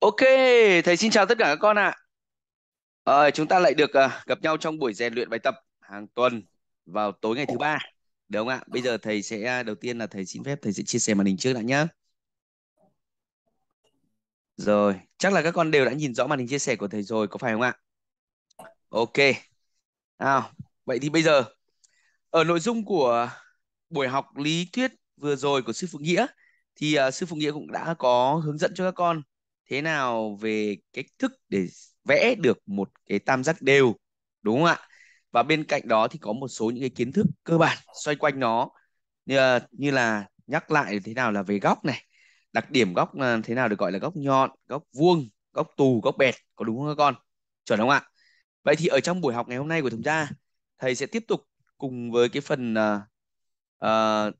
Ok, thầy xin chào tất cả các con ạ. À. chúng ta lại được à, gặp nhau trong buổi rèn luyện bài tập hàng tuần vào tối ngày thứ ba, được không ạ? Bây giờ thầy sẽ à, đầu tiên là thầy xin phép thầy sẽ chia sẻ màn hình trước đã nhé. Rồi, chắc là các con đều đã nhìn rõ màn hình chia sẻ của thầy rồi, có phải không ạ? Ok. Nào, vậy thì bây giờ ở nội dung của buổi học lý thuyết vừa rồi của sư phụ nghĩa thì à, sư phụ nghĩa cũng đã có hướng dẫn cho các con thế nào về cách thức để vẽ được một cái tam giác đều đúng không ạ và bên cạnh đó thì có một số những cái kiến thức cơ bản xoay quanh nó như, như là nhắc lại thế nào là về góc này đặc điểm góc ờ, thế nào được gọi là góc nhọn góc vuông góc tù góc bẹt có đúng không các con chuẩn không ạ vậy thì ở trong buổi học ngày hôm nay của chúng ta thầy sẽ tiếp tục cùng với cái phần uh,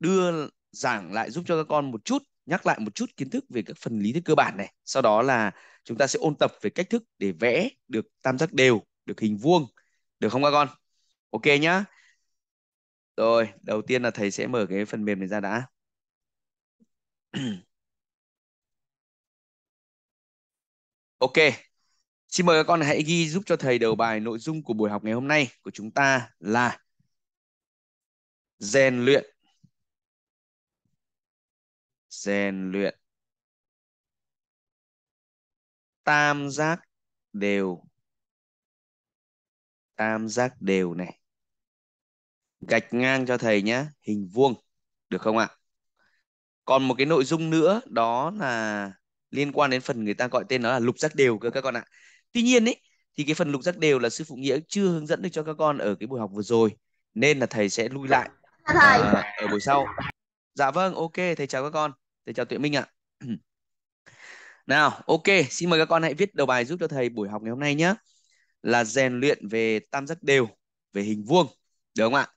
đưa giảng lại giúp cho các con một chút nhắc lại một chút kiến thức về các phần lý thuyết cơ bản này sau đó là chúng ta sẽ ôn tập về cách thức để vẽ được tam giác đều được hình vuông được không các con ok nhá rồi đầu tiên là thầy sẽ mở cái phần mềm này ra đã ok xin mời các con hãy ghi giúp cho thầy đầu bài nội dung của buổi học ngày hôm nay của chúng ta là rèn luyện rèn luyện tam giác đều tam giác đều này gạch ngang cho thầy nhé hình vuông được không ạ còn một cái nội dung nữa đó là liên quan đến phần người ta gọi tên nó là lục giác đều cơ các con ạ tuy nhiên ấy thì cái phần lục giác đều là sư phụ nghĩa chưa hướng dẫn được cho các con ở cái buổi học vừa rồi nên là thầy sẽ lui lại à, ở buổi sau dạ vâng ok thầy chào các con Thầy chào Tuệ Minh ạ. Nào, ok, xin mời các con hãy viết đầu bài giúp cho thầy buổi học ngày hôm nay nhé. Là rèn luyện về tam giác đều, về hình vuông, được không ạ?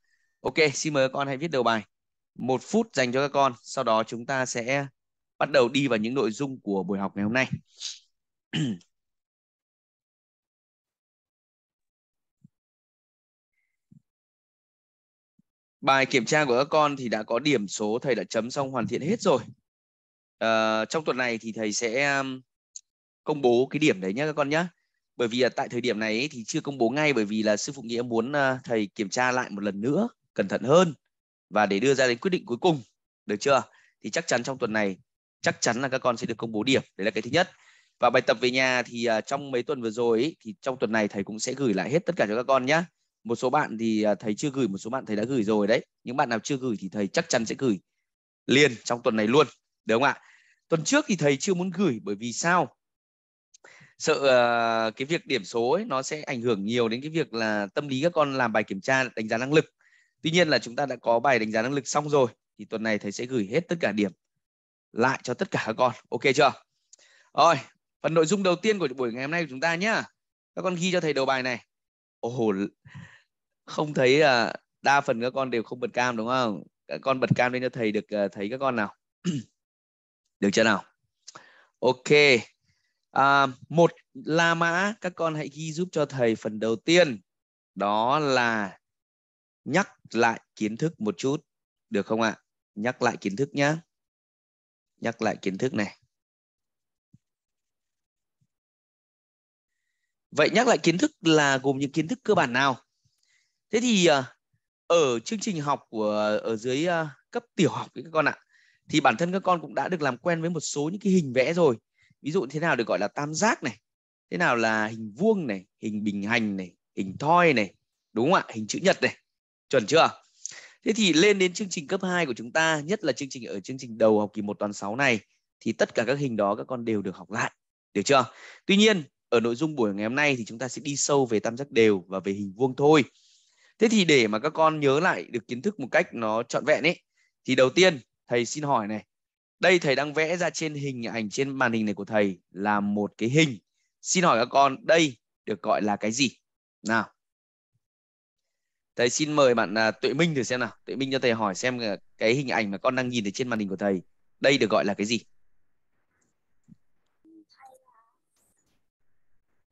Ok, xin mời các con hãy viết đầu bài. Một phút dành cho các con, sau đó chúng ta sẽ bắt đầu đi vào những nội dung của buổi học ngày hôm nay. Bài kiểm tra của các con thì đã có điểm số thầy đã chấm xong hoàn thiện hết rồi à, trong tuần này thì thầy sẽ um, công bố cái điểm đấy nhé các con nhé bởi vì tại thời điểm này thì chưa công bố ngay bởi vì là sư phụ nghĩa muốn ờ, thầy kiểm tra lại một lần nữa cẩn thận hơn và để đưa ra đến quyết định cuối cùng được chưa thì chắc chắn trong tuần này chắc chắn là các con sẽ được công bố điểm đấy là cái thứ nhất và bài tập về nhà thì ờ, trong mấy tuần vừa rồi ấy, thì trong tuần này thầy cũng sẽ gửi lại hết tất cả cho các con nhé một số bạn thì thầy chưa gửi một số bạn thầy đã gửi rồi đấy những bạn nào chưa gửi thì thầy chắc chắn sẽ gửi liền trong tuần này luôn đúng không ạ tuần trước thì thầy chưa muốn gửi bởi vì sao sợ uh, cái việc điểm số ấy, nó sẽ ảnh hưởng nhiều đến cái việc là tâm lý các con làm bài kiểm tra đánh giá năng lực tuy nhiên là chúng ta đã có bài đánh giá năng lực xong rồi thì tuần này thầy sẽ gửi hết tất cả điểm lại cho tất cả các con ok chưa rồi phần nội dung đầu tiên của buổi ngày hôm nay của chúng ta nhá các con ghi cho thầy đầu bài này ồ oh, không thấy uh, đa phần các con đều không bật cam đúng không các con bật cam lên cho thầy được uh, thấy các con nào được chưa nào ok à, một la mã các con hãy ghi giúp cho thầy phần đầu tiên đó là nhắc lại kiến thức một chút được không ạ nhắc lại kiến thức nhé nhắc lại kiến thức này vậy nhắc lại kiến thức là gồm những kiến thức cơ bản nào thế thì à, ở chương trình học của ở dưới à, cấp tiểu học các con ạ thì bản thân các con cũng đã được làm quen với một số những cái hình vẽ rồi ví dụ thế nào được gọi là tam giác này thế nào là hình vuông này hình bình hành này hình thoi này đúng không ạ hình chữ nhật này chuẩn chưa thế thì lên đến chương trình cấp 2 của chúng ta nhất là chương trình ở chương trình đầu học kỳ 1 toàn 6 này thì tất cả các hình đó các con đều được học lại được chưa tuy nhiên ở nội dung buổi ngày hôm nay thì chúng ta sẽ đi sâu về tam giác đều và về hình vuông thôi thế thì để mà các con nhớ lại được kiến thức một cách nó trọn vẹn ấy thì đầu tiên thầy xin hỏi này đây thầy đang vẽ ra trên hình ảnh trên màn hình này của thầy là một cái hình xin hỏi các con đây được gọi là cái gì nào thầy xin mời bạn à, tuệ minh thử xem nào tuệ minh cho thầy hỏi xem à, cái hình ảnh mà con đang nhìn thấy trên màn hình của thầy đây được gọi là cái gì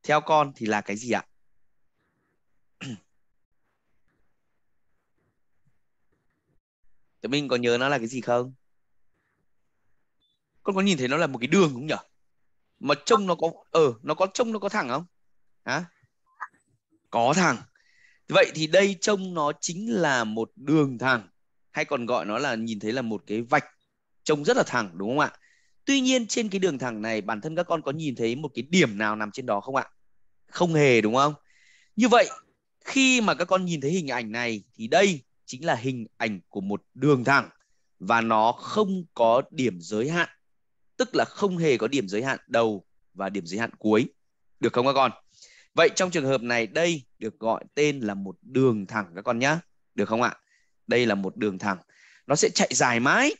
theo con thì là cái gì ạ Thế mình có nhớ nó là cái gì không? Con có nhìn thấy nó là một cái đường đúng không nhỉ? Mà trông nó có ờ ừ, nó có trông nó có thẳng không? Hả? Có thẳng. Vậy thì đây trông nó chính là một đường thẳng hay còn gọi nó là nhìn thấy là một cái vạch trông rất là thẳng đúng không ạ? Tuy nhiên trên cái đường thẳng này bản thân các con có nhìn thấy một cái điểm nào nằm trên đó không ạ? Không hề đúng không? Như vậy khi mà các con nhìn thấy hình ảnh này thì đây chính là hình ảnh của một đường thẳng và nó không có điểm giới hạn tức là không hề có điểm giới hạn đầu và điểm giới hạn cuối được không các con vậy trong trường hợp này đây được gọi tên là một đường thẳng các con nhá được không ạ đây là một đường thẳng nó sẽ chạy dài mãi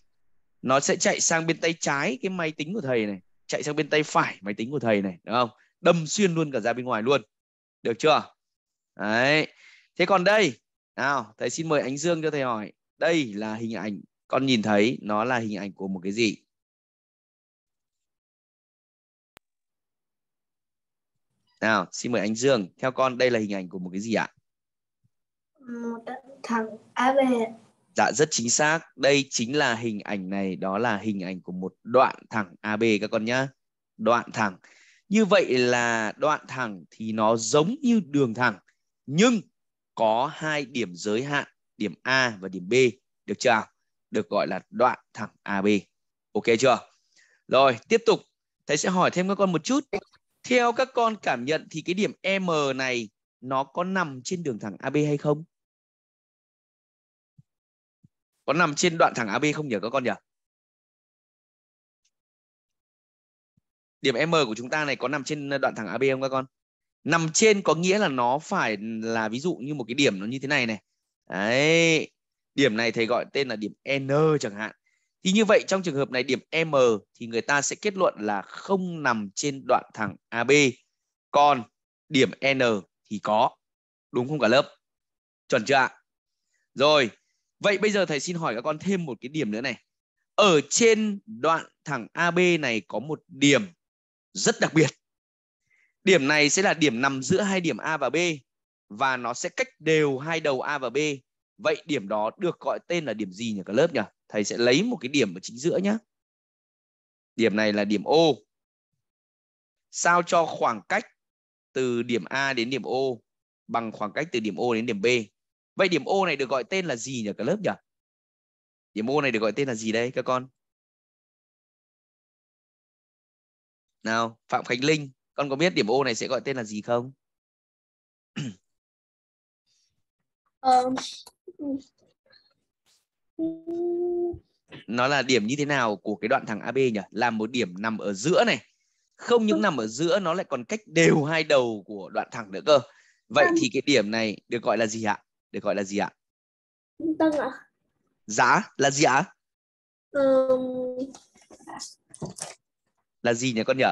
nó sẽ chạy sang bên tay trái cái máy tính của thầy này chạy sang bên tay phải máy tính của thầy này đúng không đâm xuyên luôn cả ra bên ngoài luôn được chưa đấy thế còn đây nào thầy xin mời ánh dương cho thầy hỏi đây là hình ảnh con nhìn thấy nó là hình ảnh của một cái gì nào xin mời anh dương theo con đây là hình ảnh của một cái gì ạ một thằng AB dạ rất chính xác đây chính là hình ảnh này đó là hình ảnh của một đoạn thẳng AB các con nhá đoạn thẳng như vậy là đoạn thẳng thì nó giống như đường thẳng nhưng có hai điểm giới hạn điểm A và điểm B được chưa được gọi là đoạn thẳng AB ok chưa rồi tiếp tục thầy sẽ hỏi thêm các con một chút theo các con cảm nhận thì cái điểm M này nó có nằm trên đường thẳng AB hay không có nằm trên đoạn thẳng AB không nhỉ các con nhỉ điểm M của chúng ta này có nằm trên đoạn thẳng AB không các con nằm trên có nghĩa là nó phải là ví dụ như một cái điểm nó như thế này này đấy điểm này thầy gọi tên là điểm n chẳng hạn thì như vậy trong trường hợp này điểm m thì người ta sẽ kết luận là không nằm trên đoạn thẳng ab còn điểm n thì có đúng không cả lớp chuẩn chưa ạ rồi vậy bây giờ thầy xin hỏi các con thêm một cái điểm nữa này ở trên đoạn thẳng ab này có một điểm rất đặc biệt Điểm này sẽ là điểm nằm giữa hai điểm A và B và nó sẽ cách đều hai đầu A và B. Vậy điểm đó được gọi tên là điểm gì nhỉ các lớp nhỉ? Thầy sẽ lấy một cái điểm ở chính giữa nhé. Điểm này là điểm O. Sao cho khoảng cách từ điểm A đến điểm O bằng khoảng cách từ điểm O đến điểm B. Vậy điểm O này được gọi tên là gì nhỉ các lớp nhỉ? Điểm O này được gọi tên là gì đây các con? Nào, Phạm Khánh Linh, con có biết điểm ô này sẽ gọi tên là gì không ờ. nó là điểm như thế nào của cái đoạn thẳng AB nhỉ là một điểm nằm ở giữa này không những nằm ở giữa nó lại còn cách đều hai đầu của đoạn thẳng nữa cơ vậy thì cái điểm này được gọi là gì ạ được gọi là gì ạ tăng ạ giá là gì ạ um... là gì nhỉ con nhỉ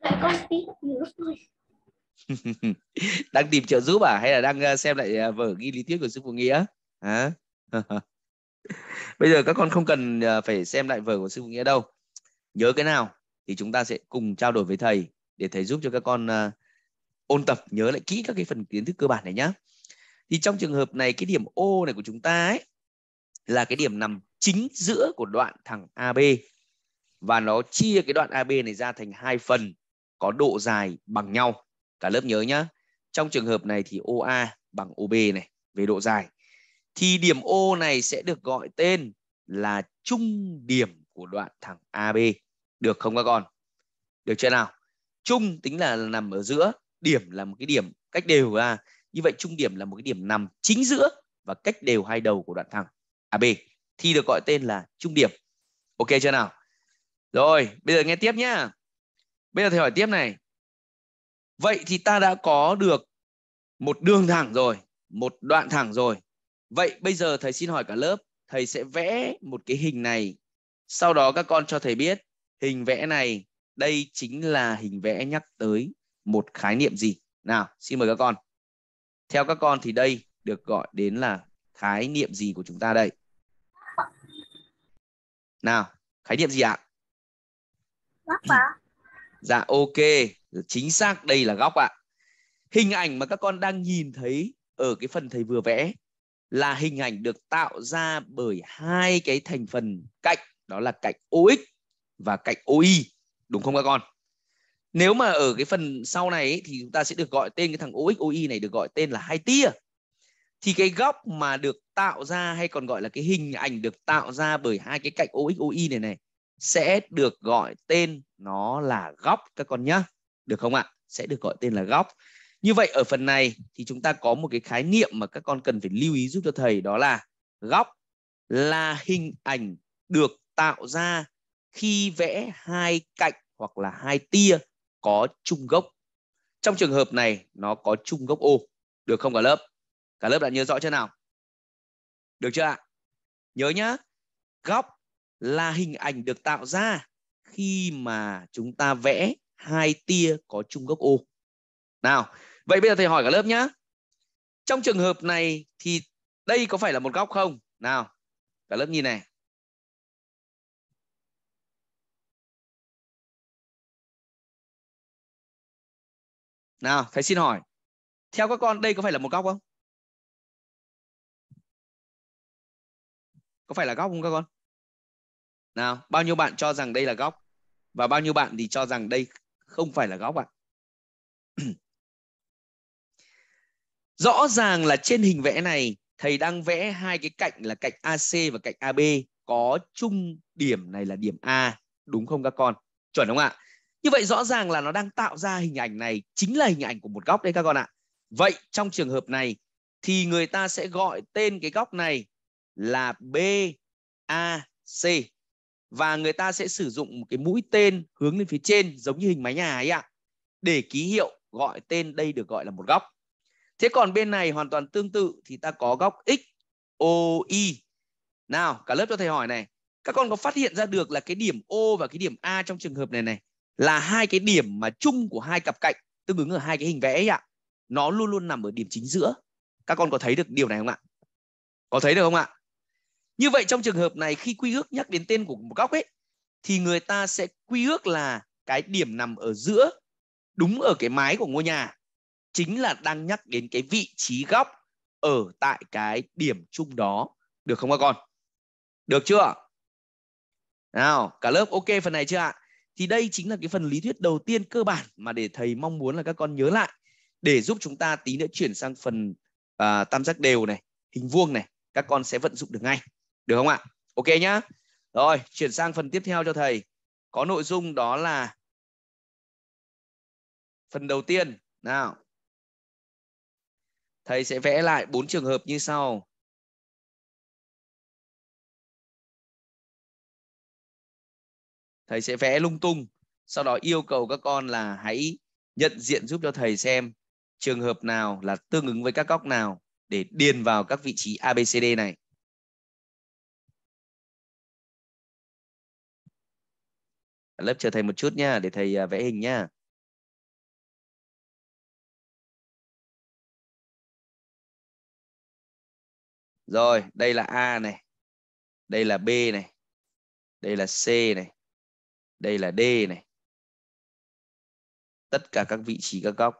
lại con tí nữa đang tìm trợ giúp à hay là đang ờ, xem lại ờ, vở ghi lý thuyết của sư phụ nghĩa à? bây giờ các con không cần ờ, phải xem lại vở của sư phụ nghĩa đâu nhớ cái nào thì chúng ta sẽ cùng trao đổi với thầy để thầy giúp cho các con uh, ôn tập nhớ lại kỹ các cái phần kiến thức cơ bản này nhá thì trong trường hợp này cái điểm O này của chúng ta ấy là cái điểm nằm chính giữa của đoạn thẳng AB và nó chia cái đoạn AB này ra thành hai phần có độ dài bằng nhau cả lớp nhớ nhá trong trường hợp này thì OA bằng OB này về độ dài thì điểm O này sẽ được gọi tên là trung điểm của đoạn thẳng AB được không các con được chưa nào trung tính là nằm ở giữa điểm là một cái điểm cách đều ra như vậy trung điểm là một cái điểm nằm chính giữa và cách đều hai đầu của đoạn thẳng AB thì được gọi tên là trung điểm ok chưa nào rồi bây giờ nghe tiếp nhá bây giờ thầy hỏi tiếp này vậy thì ta đã có được một đường thẳng rồi một đoạn thẳng rồi vậy bây giờ thầy xin hỏi cả lớp thầy sẽ vẽ một cái hình này sau đó các con cho thầy biết hình vẽ này đây chính là hình vẽ nhắc tới một khái niệm gì nào xin mời các con theo các con thì đây được gọi đến là khái niệm gì của chúng ta đây nào khái niệm gì ạ à? dạ ok chính xác đây là góc ạ hình ảnh mà các con đang nhìn thấy ở cái phần thầy vừa vẽ là hình ảnh được tạo ra bởi hai cái thành phần cạnh đó là cạnh OX và cạnh OY đúng không các con nếu mà ở cái phần sau này thì chúng ta sẽ được gọi tên cái thằng OX OY này được gọi tên là hai tia thì cái góc mà được tạo ra hay còn gọi là cái hình ảnh được tạo ra bởi hai cái cạnh OX OY này này sẽ được gọi tên nó là góc các con nhá, được không ạ sẽ được gọi tên là góc như vậy ở phần này thì chúng ta có một cái khái niệm mà các con cần phải lưu ý giúp cho thầy đó là góc là hình ảnh được tạo ra khi vẽ hai cạnh hoặc là hai tia có chung gốc. Trong trường hợp này nó có chung gốc ô. Được không cả lớp? Cả lớp đã nhớ rõ chưa nào? Được chưa ạ? Nhớ nhá. Góc là hình ảnh được tạo ra khi mà chúng ta vẽ hai tia có chung gốc O. Nào, vậy bây giờ thầy hỏi cả lớp nhá. Trong trường hợp này thì đây có phải là một góc không? Nào, cả lớp nhìn này. Nào, thầy xin hỏi. Theo các con đây có phải là một góc không? Có phải là góc không các con? nào bao nhiêu bạn cho rằng đây là góc và bao nhiêu bạn thì cho rằng đây không phải là góc ạ rõ ràng là trên hình vẽ này thầy đang vẽ hai cái cạnh là cạnh AC và cạnh AB có chung điểm này là điểm A đúng không các con chuẩn không ạ như vậy rõ ràng là nó đang tạo ra hình ảnh này chính là hình ảnh của một góc đấy các con ạ vậy trong trường hợp này thì người ta sẽ gọi tên cái góc này là BAC và người ta sẽ sử dụng một cái mũi tên hướng lên phía trên giống như hình mái nhà ấy ạ để ký hiệu gọi tên đây được gọi là một góc thế còn bên này hoàn toàn tương tự thì ta có góc x o y nào cả lớp cho thầy hỏi này các con có phát hiện ra được là cái điểm O và cái điểm A trong trường hợp này này là hai cái điểm mà chung của hai cặp cạnh tương ứng ở hai cái hình vẽ ấy ạ. Nó luôn luôn nằm ở điểm chính giữa. Các con có thấy được điều này không ạ? Có thấy được không ạ? Như vậy trong trường hợp này khi quy ước nhắc đến tên của một góc ấy thì người ta sẽ quy ước là cái điểm nằm ở giữa đúng ở cái mái của ngôi nhà chính là đang nhắc đến cái vị trí góc ở tại cái điểm chung đó được không các con? Được chưa? Nào, cả lớp ok phần này chưa ạ? Thì đây chính là cái phần lý thuyết đầu tiên cơ bản mà để thầy mong muốn là các con nhớ lại để giúp chúng ta tí nữa chuyển sang phần à, tam giác đều này, hình vuông này, các con sẽ vận dụng được ngay. Được không ạ? Ok nhá. Rồi, chuyển sang phần tiếp theo cho thầy. Có nội dung đó là phần đầu tiên. Nào. Thầy sẽ vẽ lại bốn trường hợp như sau. Thầy sẽ vẽ lung tung, sau đó yêu cầu các con là hãy nhận diện giúp cho thầy xem trường hợp nào là tương ứng với các góc nào để điền vào các vị trí ABCD này. lớp chờ thầy một chút nha để thầy à, vẽ hình nha rồi đây là a này đây là b này đây là c này đây là d này tất cả các vị trí các góc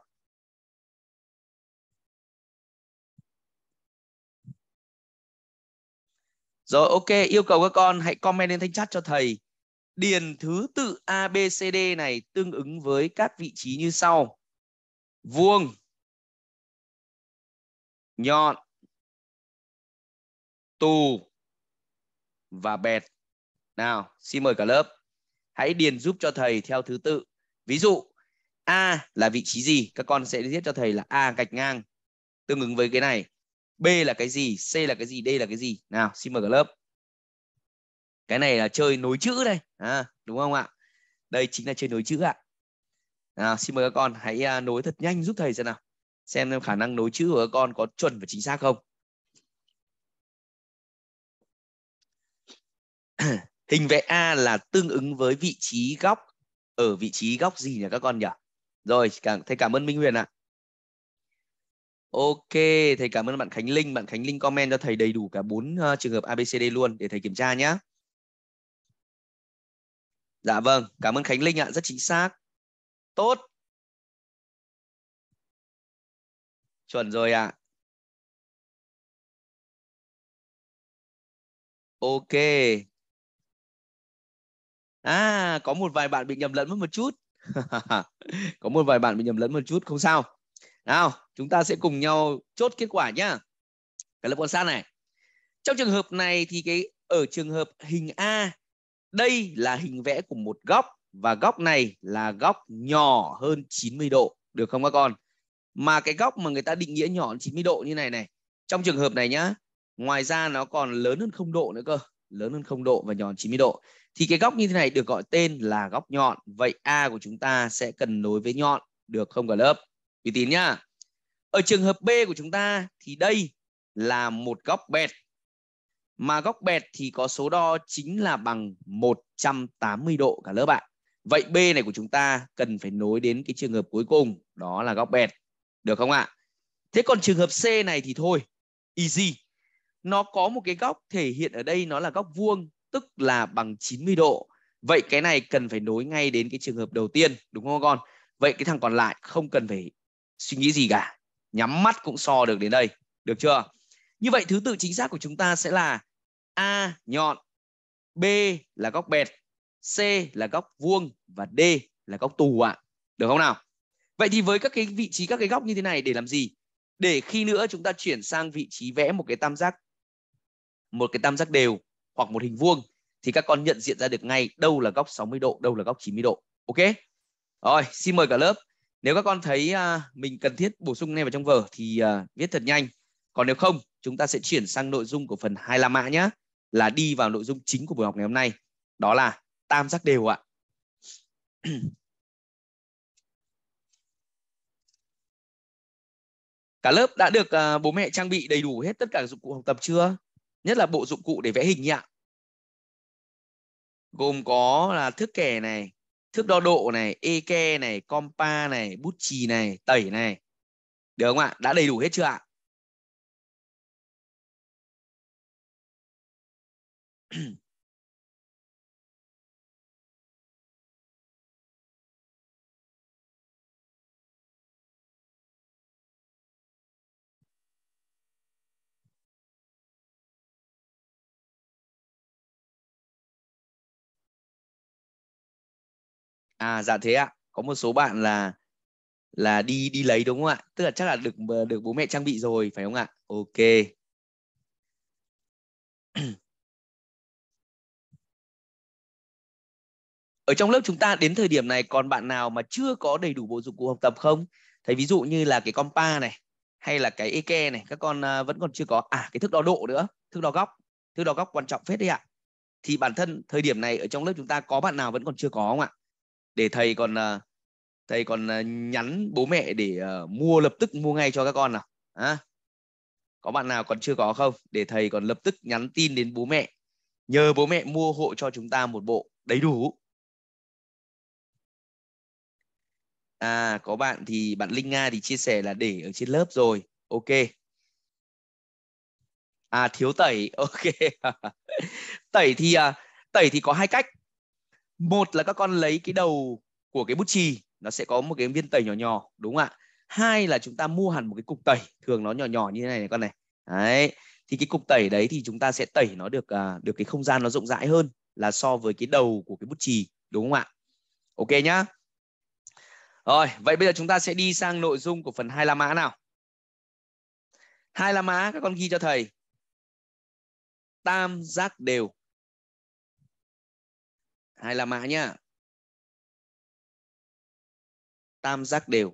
Rồi ok, yêu cầu các con hãy comment lên thanh chat cho thầy điền thứ tự a b c d này tương ứng với các vị trí như sau. Vuông, nhọn, tù và bẹt. Nào, xin mời cả lớp. Hãy điền giúp cho thầy theo thứ tự. Ví dụ, A là vị trí gì? Các con sẽ viết cho thầy là A gạch ngang tương ứng với cái này. B là cái gì? C là cái gì? D là cái gì? Nào, xin mời cả lớp cái này là chơi nối chữ đây à, đúng không ạ đây chính là chơi nối chữ ạ à, xin mời các con hãy à, nối thật nhanh giúp thầy xem nào xem khả năng nối chữ của các con có chuẩn và chính xác không hình vẽ A là tương ứng với vị trí góc ở vị trí góc gì nhỉ các con nhỉ rồi thầy cảm ơn Minh Huyền ạ Ok, thầy cảm ơn bạn Khánh Linh. Bạn Khánh Linh comment cho thầy đầy đủ cả bốn à, trường hợp ABCD luôn để thầy kiểm tra nhé. Dạ vâng, cảm ơn Khánh Linh ạ, rất chính xác. Tốt. Chuẩn rồi ạ. Ok. À, có một vài bạn bị nhầm lẫn mất một chút. có một vài bạn bị nhầm lẫn một chút, không sao. Nào, chúng ta sẽ cùng nhau chốt kết quả nhá. Cái lớp quan sát này. Trong trường hợp này thì cái ở trường hợp hình A đây là hình vẽ của một góc và góc này là góc nhỏ hơn 90 độ được không các con? Mà cái góc mà người ta định nghĩa nhỏ hơn 90 độ như này này, trong trường hợp này nhá, ngoài ra nó còn lớn hơn 0 độ nữa cơ, lớn hơn 0 độ và nhỏ hơn 90 độ. Thì cái góc như thế này được gọi tên là góc nhọn. Vậy A của chúng ta sẽ cần nối với nhọn được không cả lớp? Uy tín nhá. Ở trường hợp B của chúng ta thì đây là một góc bẹt mà góc bẹt thì có số đo chính là bằng 180 độ cả lớp ạ. Vậy B này của chúng ta cần phải nối đến cái trường hợp cuối cùng đó là góc bẹt. Được không ạ? Thế còn trường hợp C này thì thôi, easy. Nó có một cái góc thể hiện ở đây nó là góc vuông, tức là bằng 90 độ. Vậy cái này cần phải nối ngay đến cái trường hợp đầu tiên, đúng không con? Vậy cái thằng còn lại không cần phải suy nghĩ gì cả. Nhắm mắt cũng so được đến đây, được chưa? Như vậy thứ tự chính xác của chúng ta sẽ là A nhọn, B là góc bẹt, C là góc vuông và D là góc tù ạ. À. Được không nào? Vậy thì với các cái vị trí các cái góc như thế này để làm gì? Để khi nữa chúng ta chuyển sang vị trí vẽ một cái tam giác một cái tam giác đều hoặc một hình vuông thì các con nhận diện ra được ngay đâu là góc 60 độ, đâu là góc 90 độ. Ok? Rồi, xin mời cả lớp. Nếu các con thấy uh, mình cần thiết bổ sung ngay vào trong vở thì uh, viết thật nhanh. Còn nếu không, chúng ta sẽ chuyển sang nội dung của phần la mã nhé là đi vào nội dung chính của buổi học ngày hôm nay đó là tam giác đều ạ cả lớp đã được à, bố mẹ trang bị đầy đủ hết tất cả dụng cụ học tập chưa nhất là bộ dụng cụ để vẽ hình ạ gồm có là thước kẻ này thước đo độ này ke này compa này bút chì này tẩy này được không ạ đã đầy đủ hết chưa ạ À dạ thế ạ. Có một số bạn là là đi đi lấy đúng không ạ? Tức là chắc là được được bố mẹ trang bị rồi phải không ạ? Ok. ở trong lớp chúng ta đến thời điểm này còn bạn nào mà chưa có đầy đủ bộ dụng cụ học tập không thầy ví dụ như là cái compa này hay là cái eke này các con à, vẫn còn chưa có à cái thước đo độ nữa thước đo góc thước đo góc quan trọng phết đấy ạ thì bản thân thời điểm này ở trong lớp chúng ta có bạn nào vẫn còn chưa có không ạ để thầy còn à, thầy còn à, nhắn bố mẹ để mua lập tức mua ngay cho các con nào à, có bạn nào còn chưa có không để thầy còn lập tức nhắn tin đến bố mẹ nhờ bố mẹ mua hộ cho chúng ta một bộ đầy đủ à có bạn thì bạn Linh Nga thì chia sẻ là để ở trên lớp rồi ok à thiếu tẩy ok tẩy thì à, tẩy thì có hai cách một là các con lấy cái đầu của cái bút chì nó sẽ có một cái viên tẩy nhỏ nhỏ đúng không ạ hai là chúng ta mua hẳn một cái cục tẩy thường nó nhỏ nhỏ như thế này này con này đấy thì cái cục tẩy đấy thì chúng ta sẽ tẩy nó được à, được cái không gian nó rộng rãi hơn là so với cái đầu của cái bút chì đúng không ạ ok nhá rồi, vậy bây giờ chúng ta sẽ đi sang nội dung của phần hai la mã nào. Hai la mã các con ghi cho thầy. Tam giác đều. Hai la mã nhá. Tam giác đều.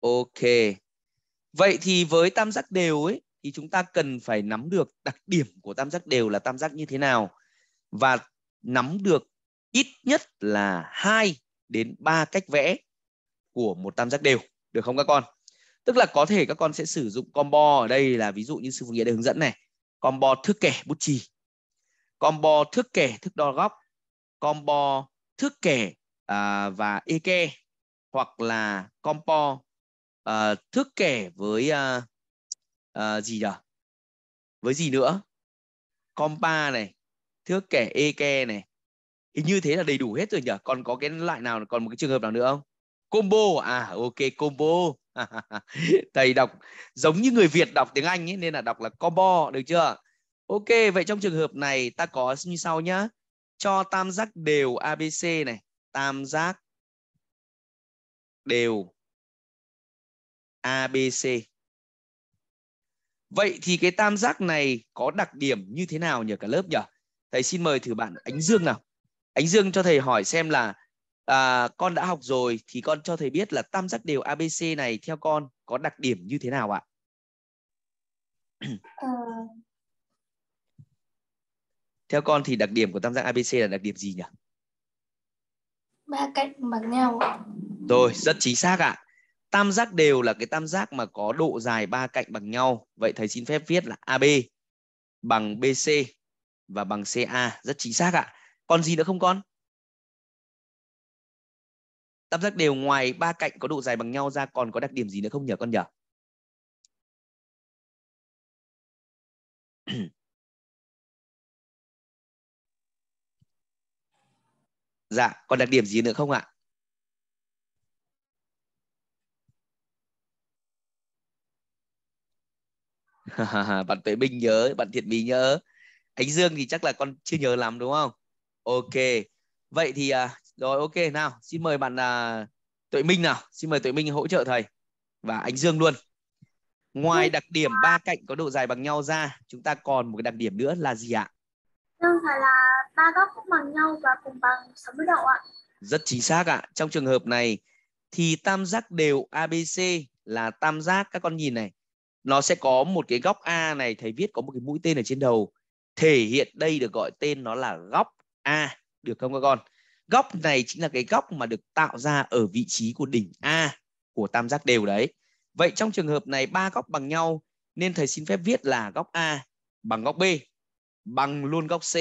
Ok. Vậy thì với tam giác đều ấy thì chúng ta cần phải nắm được đặc điểm của tam giác đều là tam giác như thế nào và nắm được ít nhất là 2 đến 3 cách vẽ của một tam giác đều được không các con? Tức là có thể các con sẽ sử dụng combo ở đây là ví dụ như sư phụ nghĩa đã hướng dẫn này, combo thước kẻ bút chì, combo thước kẻ thước đo góc, combo thước kẻ à, và eke hoặc là combo à, thước kẻ với à, à, gì nhỉ? Với gì nữa? Compa này, thước kẻ eke này, thì như thế là đầy đủ hết rồi nhỉ còn có cái loại nào còn một cái trường hợp nào nữa không combo à, à ok combo thầy đọc giống như người việt đọc tiếng anh ấy, nên là đọc là combo được chưa ok vậy trong trường hợp này ta có như sau nhá cho tam giác đều abc này tam giác đều abc vậy thì cái tam giác này có đặc điểm như thế nào nhờ cả lớp nhỉ thầy xin mời thử bạn ánh dương nào Ánh Dương cho thầy hỏi xem là à, con đã học rồi thì con cho thầy biết là tam giác đều ABC này theo con có đặc điểm như thế nào ạ? À... Theo con thì đặc điểm của tam giác ABC là đặc điểm gì nhỉ? Ba cạnh bằng nhau. Rồi, rất chính xác ạ. Tam giác đều là cái tam giác mà có độ dài ba cạnh bằng nhau. Vậy thầy xin phép viết là AB bằng BC và bằng CA, rất chính xác ạ còn gì nữa không con tam giác đều ngoài ba cạnh có độ dài bằng nhau ra còn có đặc điểm gì nữa không nhỉ con nhỉ dạ còn đặc điểm gì nữa không ạ bạn tuệ minh nhớ bạn thiện mỹ nhớ ánh dương thì chắc là con chưa nhớ lắm đúng không ok vậy thì à, rồi ok nào xin mời bạn à, tuệ minh nào xin mời tuệ minh hỗ trợ thầy và Anh dương luôn ngoài đặc điểm ba cạnh có độ dài bằng nhau ra chúng ta còn một cái đặc điểm nữa là gì ạ tương phải là ba góc cũng bằng nhau và cùng bằng 60 độ ạ rất chính xác ạ trong trường hợp này thì tam giác đều abc là tam giác các con nhìn này nó sẽ có một cái góc a này thầy viết có một cái mũi tên ở trên đầu thể hiện đây được gọi tên nó là góc A được không các con? Góc này chính là cái góc mà được tạo ra ở vị trí của đỉnh A của tam giác đều đấy. Vậy trong trường hợp này ba góc bằng nhau nên thầy xin phép viết là góc A bằng góc B bằng luôn góc C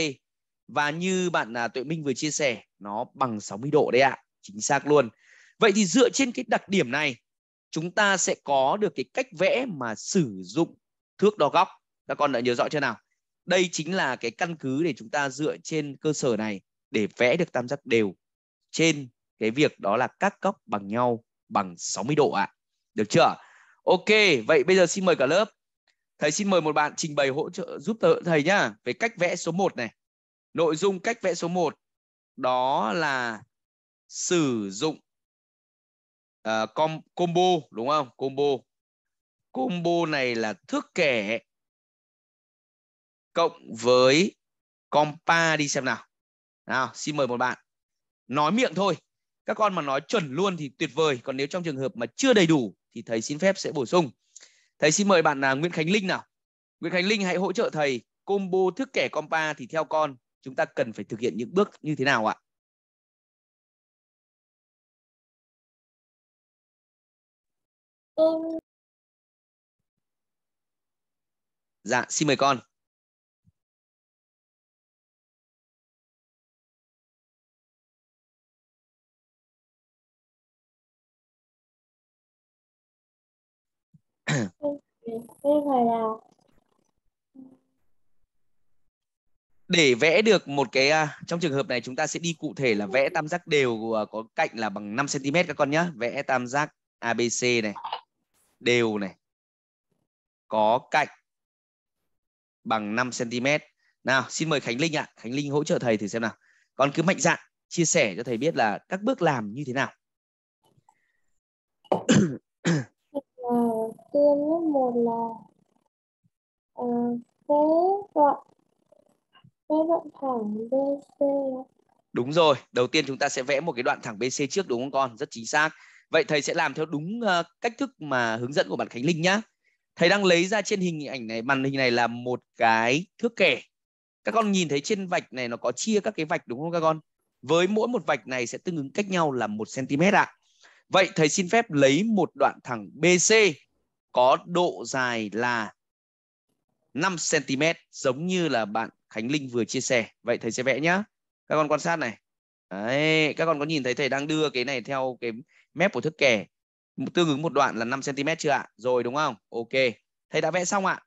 và như bạn à, Tuệ Minh vừa chia sẻ nó bằng 60 độ đấy ạ, chính xác luôn. Vậy thì dựa trên cái đặc điểm này chúng ta sẽ có được cái cách vẽ mà sử dụng thước đo góc. Các con đã nhớ rõ chưa nào? đây chính là cái căn cứ để chúng ta dựa trên cơ sở này để vẽ được tam giác đều trên cái việc đó là các góc bằng nhau bằng 60 độ ạ. À. Được chưa? Ok, vậy bây giờ xin mời cả lớp. Thầy xin mời một bạn trình bày hỗ trợ giúp thầy nhá về cách vẽ số 1 này. Nội dung cách vẽ số 1 đó là sử dụng uh, com combo đúng không? Combo. Combo này là thước kẻ cộng với compa đi xem nào. Nào, xin mời một bạn. Nói miệng thôi. Các con mà nói chuẩn luôn thì tuyệt vời, còn nếu trong trường hợp mà chưa đầy đủ thì thầy xin phép sẽ bổ sung. Thầy xin mời bạn là Nguyễn Khánh Linh nào. Nguyễn Khánh Linh hãy hỗ trợ thầy combo thức kẻ compa thì theo con chúng ta cần phải thực hiện những bước như thế nào ạ? Dạ, xin mời con. phải là để vẽ được một cái à, trong trường hợp này chúng ta sẽ đi cụ thể là vẽ tam giác đều à, có cạnh là bằng 5 cm các con nhé vẽ tam giác ABC này đều này có cạnh bằng 5 cm nào xin mời Khánh Linh ạ à. Khánh Linh hỗ trợ thầy thử xem nào con cứ mạnh dạn chia sẻ cho thầy biết là các bước làm như thế nào tiên lớp một là uh, đoạn vế đoạn thẳng BC đúng rồi đầu tiên chúng ta sẽ vẽ một cái đoạn thẳng BC trước đúng không con rất chính xác vậy thầy sẽ làm theo đúng ờ, cách thức mà hướng dẫn của bạn Khánh Linh nhá thầy đang lấy ra trên hình ảnh này màn hình này là một cái thước kẻ các con nhìn thấy trên vạch này nó có chia các cái vạch đúng không các con với mỗi một vạch này sẽ tương ứng cách nhau là một cm ạ à. vậy thầy xin phép lấy một đoạn thẳng BC có độ dài là 5 cm giống như là bạn Khánh Linh vừa chia sẻ. Vậy thầy sẽ vẽ nhá. Các con quan sát này. Đấy, các con có nhìn thấy thầy đang đưa cái này theo cái mép của thước kẻ tương ứng một đoạn là 5 cm chưa ạ? Rồi đúng không? Ok. Thầy đã vẽ xong ạ.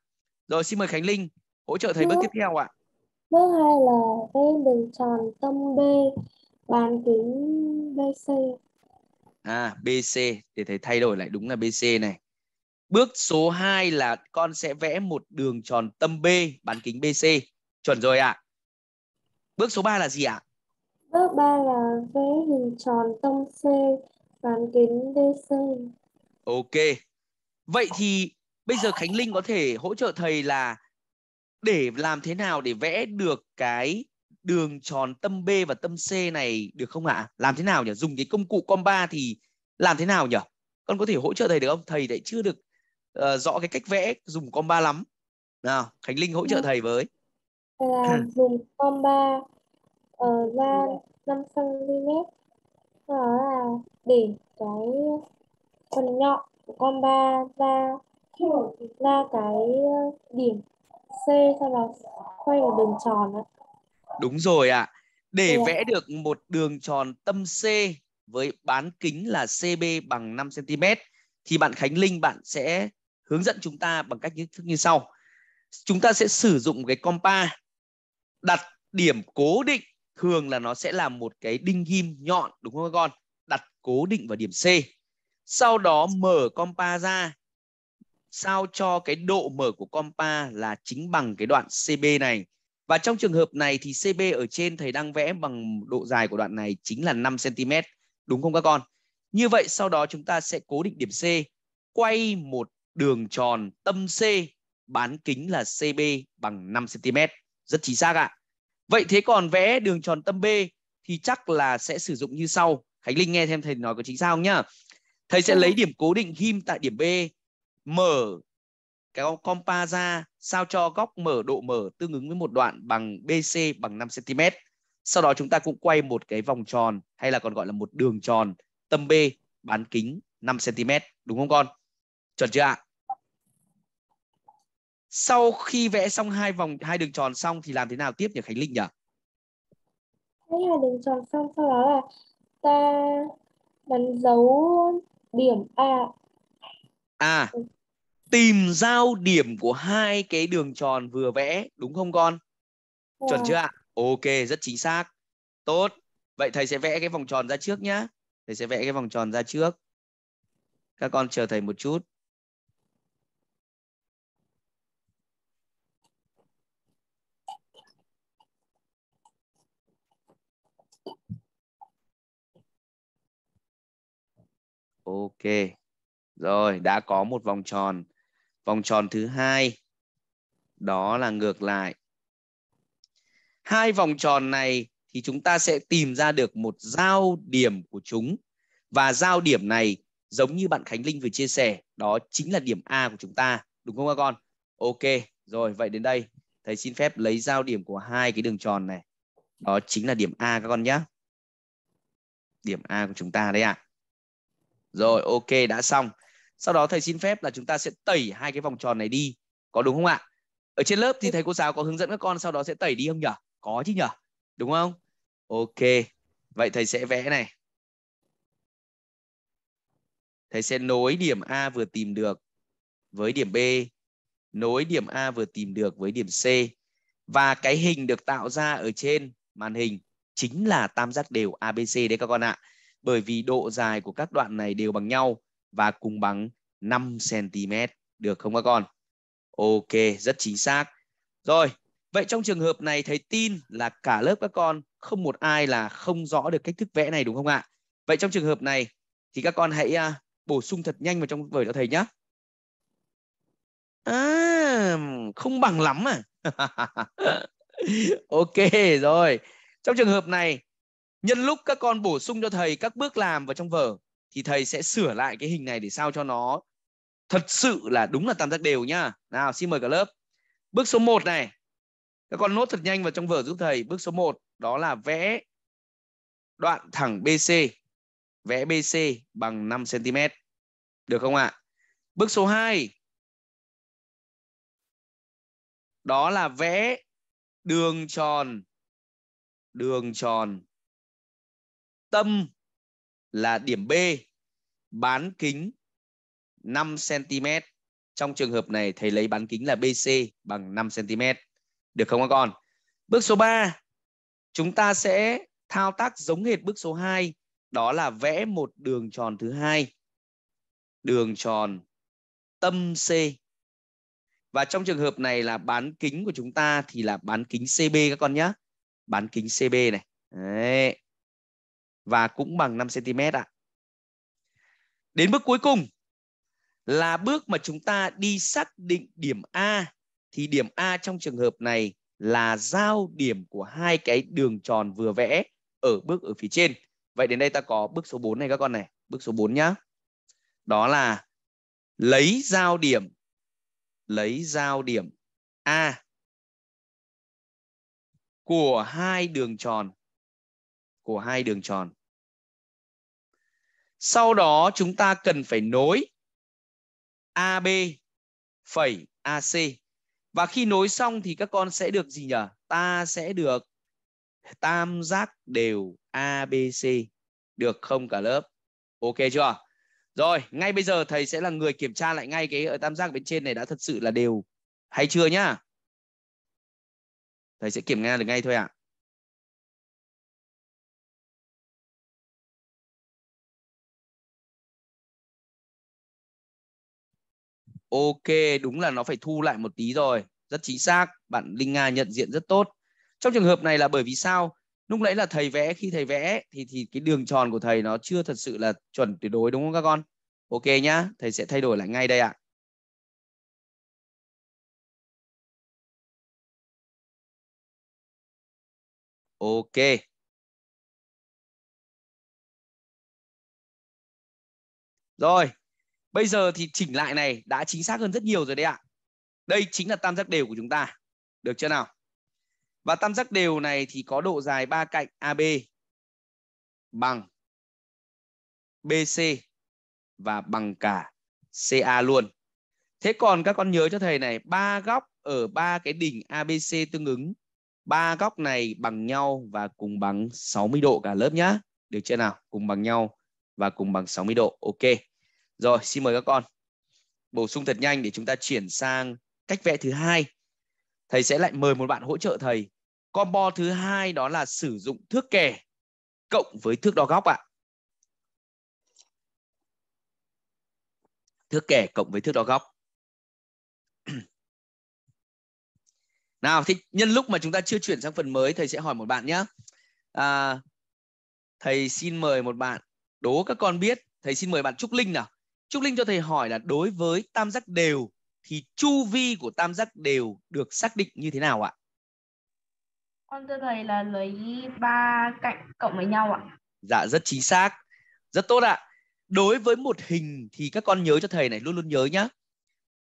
Rồi xin mời Khánh Linh hỗ trợ thầy bước, dạ. tiếp theo ạ. Bước hai là vẽ đường tròn tâm B bán kính BC. À BC để thầy thay đổi lại đúng là BC này. Bước số 2 là con sẽ vẽ một đường tròn tâm B bán kính BC. Chuẩn rồi ạ. À. Bước số 3 là gì ạ? À? Bước 3 là vẽ hình tròn tâm C bán kính BC. Ok. Vậy thì bây giờ Khánh Linh có thể hỗ trợ thầy là để làm thế nào để vẽ được cái đường tròn tâm B và tâm C này được không ạ? À? Làm thế nào nhỉ? Dùng cái công cụ comba thì làm thế nào nhỉ? Con có thể hỗ trợ thầy được không? Thầy lại chưa được uh, rõ cái cách vẽ dùng com ba lắm nào khánh linh hỗ trợ dạ. thầy với là dùng com ba ở ờ, ra 5 cm đó là để cái phần nhọn của con ba ra ra cái ờ, điểm C sau đó quay một đường tròn đó. Đúng rồi ạ. À. Để dạ. vẽ được một đường tròn tâm C với bán kính là CB bằng 5 cm thì bạn Khánh Linh bạn sẽ hướng dẫn chúng ta bằng cách như thức như sau chúng ta sẽ sử dụng cái compa đặt điểm cố định thường là nó sẽ là một cái đinh ghim nhọn đúng không các con đặt cố định vào điểm C sau đó mở compa ra sao cho cái độ mở của compa là chính bằng cái đoạn CB này và trong trường hợp này thì CB ở trên thầy đang vẽ bằng độ dài của đoạn này chính là 5 cm đúng không các con như vậy sau đó chúng ta sẽ cố định điểm C quay một đường tròn tâm C bán kính là CB bằng 5 cm. Rất chính xác ạ. Vậy thế còn vẽ đường tròn tâm B thì chắc là sẽ sử dụng như sau. Khánh Linh nghe thêm thầy nói có chính xác không nhá. Thầy sẽ dạ. lấy điểm cố định ghim tại điểm B, mở cái compa ra sao cho góc mở độ mở tương ứng với một đoạn bằng BC bằng 5 cm. Sau đó chúng ta cũng quay một cái vòng tròn hay là còn gọi là một đường tròn tâm B bán kính 5 cm đúng không con? Chuẩn chưa ạ? À? sau khi vẽ xong hai vòng hai đường tròn xong thì làm thế nào tiếp nhỉ Khánh Linh nhỉ? Vẽ hai đường tròn xong sau đó là ta đánh dấu điểm A. À, tìm giao điểm của hai cái đường tròn vừa vẽ đúng không con? À. Chuẩn chưa ạ? Ok, rất chính xác. Tốt. Vậy thầy sẽ vẽ cái vòng tròn ra trước nhá. Thầy sẽ vẽ cái vòng tròn ra trước. Các con chờ thầy một chút. ok rồi đã có một vòng tròn vòng tròn thứ hai đó là ngược lại hai vòng tròn này thì chúng ta sẽ tìm ra được một giao điểm của chúng và giao điểm này giống như bạn Khánh Linh vừa chia sẻ đó chính là điểm A của chúng ta đúng không các con ok rồi vậy đến đây thầy xin phép lấy giao điểm của hai cái đường tròn này đó chính là điểm A các con nhé điểm A của chúng ta đây ạ à. Rồi ok đã xong. Sau đó thầy xin phép là chúng ta sẽ tẩy hai cái vòng tròn này đi. Có đúng không ạ? Ở trên lớp thì ừ. thầy cô giáo có hướng dẫn các con sau đó sẽ tẩy đi không nhỉ? Có chứ nhỉ? Đúng không? Ok. Vậy thầy sẽ vẽ này. Thầy sẽ nối điểm A vừa tìm được với điểm B, nối điểm A vừa tìm được với điểm C. Và cái hình được tạo ra ở trên màn hình chính là tam giác đều ABC đấy các con ạ. À bởi vì độ dài của các đoạn này đều bằng nhau và cùng bằng 5 cm được không các con? Ok, rất chính xác. Rồi, vậy trong trường hợp này thầy tin là cả lớp các con không một ai là không rõ được cách thức vẽ này đúng không ạ? Vậy trong trường hợp này thì các con hãy à, bổ sung thật nhanh vào trong vở cho thầy nhé. À, không bằng lắm à. ok rồi. Trong trường hợp này Nhân lúc các con bổ sung cho thầy các bước làm vào trong vở thì thầy sẽ sửa lại cái hình này để sao cho nó thật sự là đúng là tam giác đều nhá. Nào xin mời cả lớp. Bước số 1 này. Các con nốt thật nhanh vào trong vở giúp thầy. Bước số 1 đó là vẽ đoạn thẳng BC. Vẽ BC bằng 5 cm. Được không ạ? Bước số 2 đó là vẽ đường tròn đường tròn tâm là điểm B bán kính 5 cm. Trong trường hợp này thầy lấy bán kính là BC bằng 5 cm. Được không các con? Bước số 3 chúng ta sẽ thao tác giống hệt bước số 2 đó là vẽ một đường tròn thứ hai. Đường tròn tâm C. Và trong trường hợp này là bán kính của chúng ta thì là bán kính CB các con nhé. Bán kính CB này. Đấy và cũng bằng 5 cm ạ. Đến bước cuối cùng là bước mà chúng ta đi xác định điểm A thì điểm A trong trường hợp này là giao điểm của hai cái đường tròn vừa vẽ ở bước ở phía trên. Vậy đến đây ta có bước số 4 này các con này, bước số 4 nhá. Đó là lấy giao điểm lấy giao điểm A của hai đường tròn của hai đường tròn. Sau đó chúng ta cần phải nối AB phẩy AC. Và khi nối xong thì các con sẽ được gì nhỉ? Ta sẽ được tam giác đều ABC. Được không cả lớp? Ok chưa? Rồi, ngay bây giờ thầy sẽ là người kiểm tra lại ngay cái ở ờ, tam giác bên trên này đã thật sự là đều hay chưa nhá. Thầy sẽ kiểm nghe được ngay thôi ạ. À. Ok, đúng là nó phải thu lại một tí rồi. Rất chính xác. Bạn Linh Nga nhận diện rất tốt. Trong trường hợp này là bởi vì sao? Lúc nãy là thầy vẽ, khi thầy vẽ thì thì cái đường tròn của thầy nó chưa thật sự là chuẩn tuyệt đối đúng không các con? Ok nhá, thầy sẽ thay đổi lại ngay đây ạ. Ok. Rồi, bây giờ thì chỉnh lại này đã chính xác hơn rất nhiều rồi đấy ạ đây chính là tam giác đều của chúng ta được chưa nào và tam giác đều này thì có độ dài ba cạnh AB bằng BC và bằng cả CA luôn. Thế còn các con nhớ cho thầy này, ba góc ở ba cái đỉnh ABC tương ứng, ba góc này bằng nhau và cùng bằng 60 độ cả lớp nhá. Được chưa nào? Cùng bằng nhau và cùng bằng 60 độ. Ok. Rồi, xin mời các con bổ sung thật nhanh để chúng ta chuyển sang cách vẽ thứ hai. Thầy sẽ lại mời một bạn hỗ trợ thầy. Combo thứ hai đó là sử dụng thước kẻ cộng với thước đo góc ạ. Thước kẻ cộng với thước đo góc. Nào, thì nhân lúc mà chúng ta chưa chuyển sang phần mới, thầy sẽ hỏi một bạn nhé. À, thầy xin mời một bạn đố các con biết. Thầy xin mời bạn Trúc Linh nào. Trúc Linh cho thầy hỏi là đối với tam giác đều thì chu vi của tam giác đều được xác định như thế nào ạ? Con thưa thầy là lấy ba cạnh cộng với nhau ạ. Dạ rất chính xác. Rất tốt ạ. Đối với một hình thì các con nhớ cho thầy này luôn luôn nhớ nhá.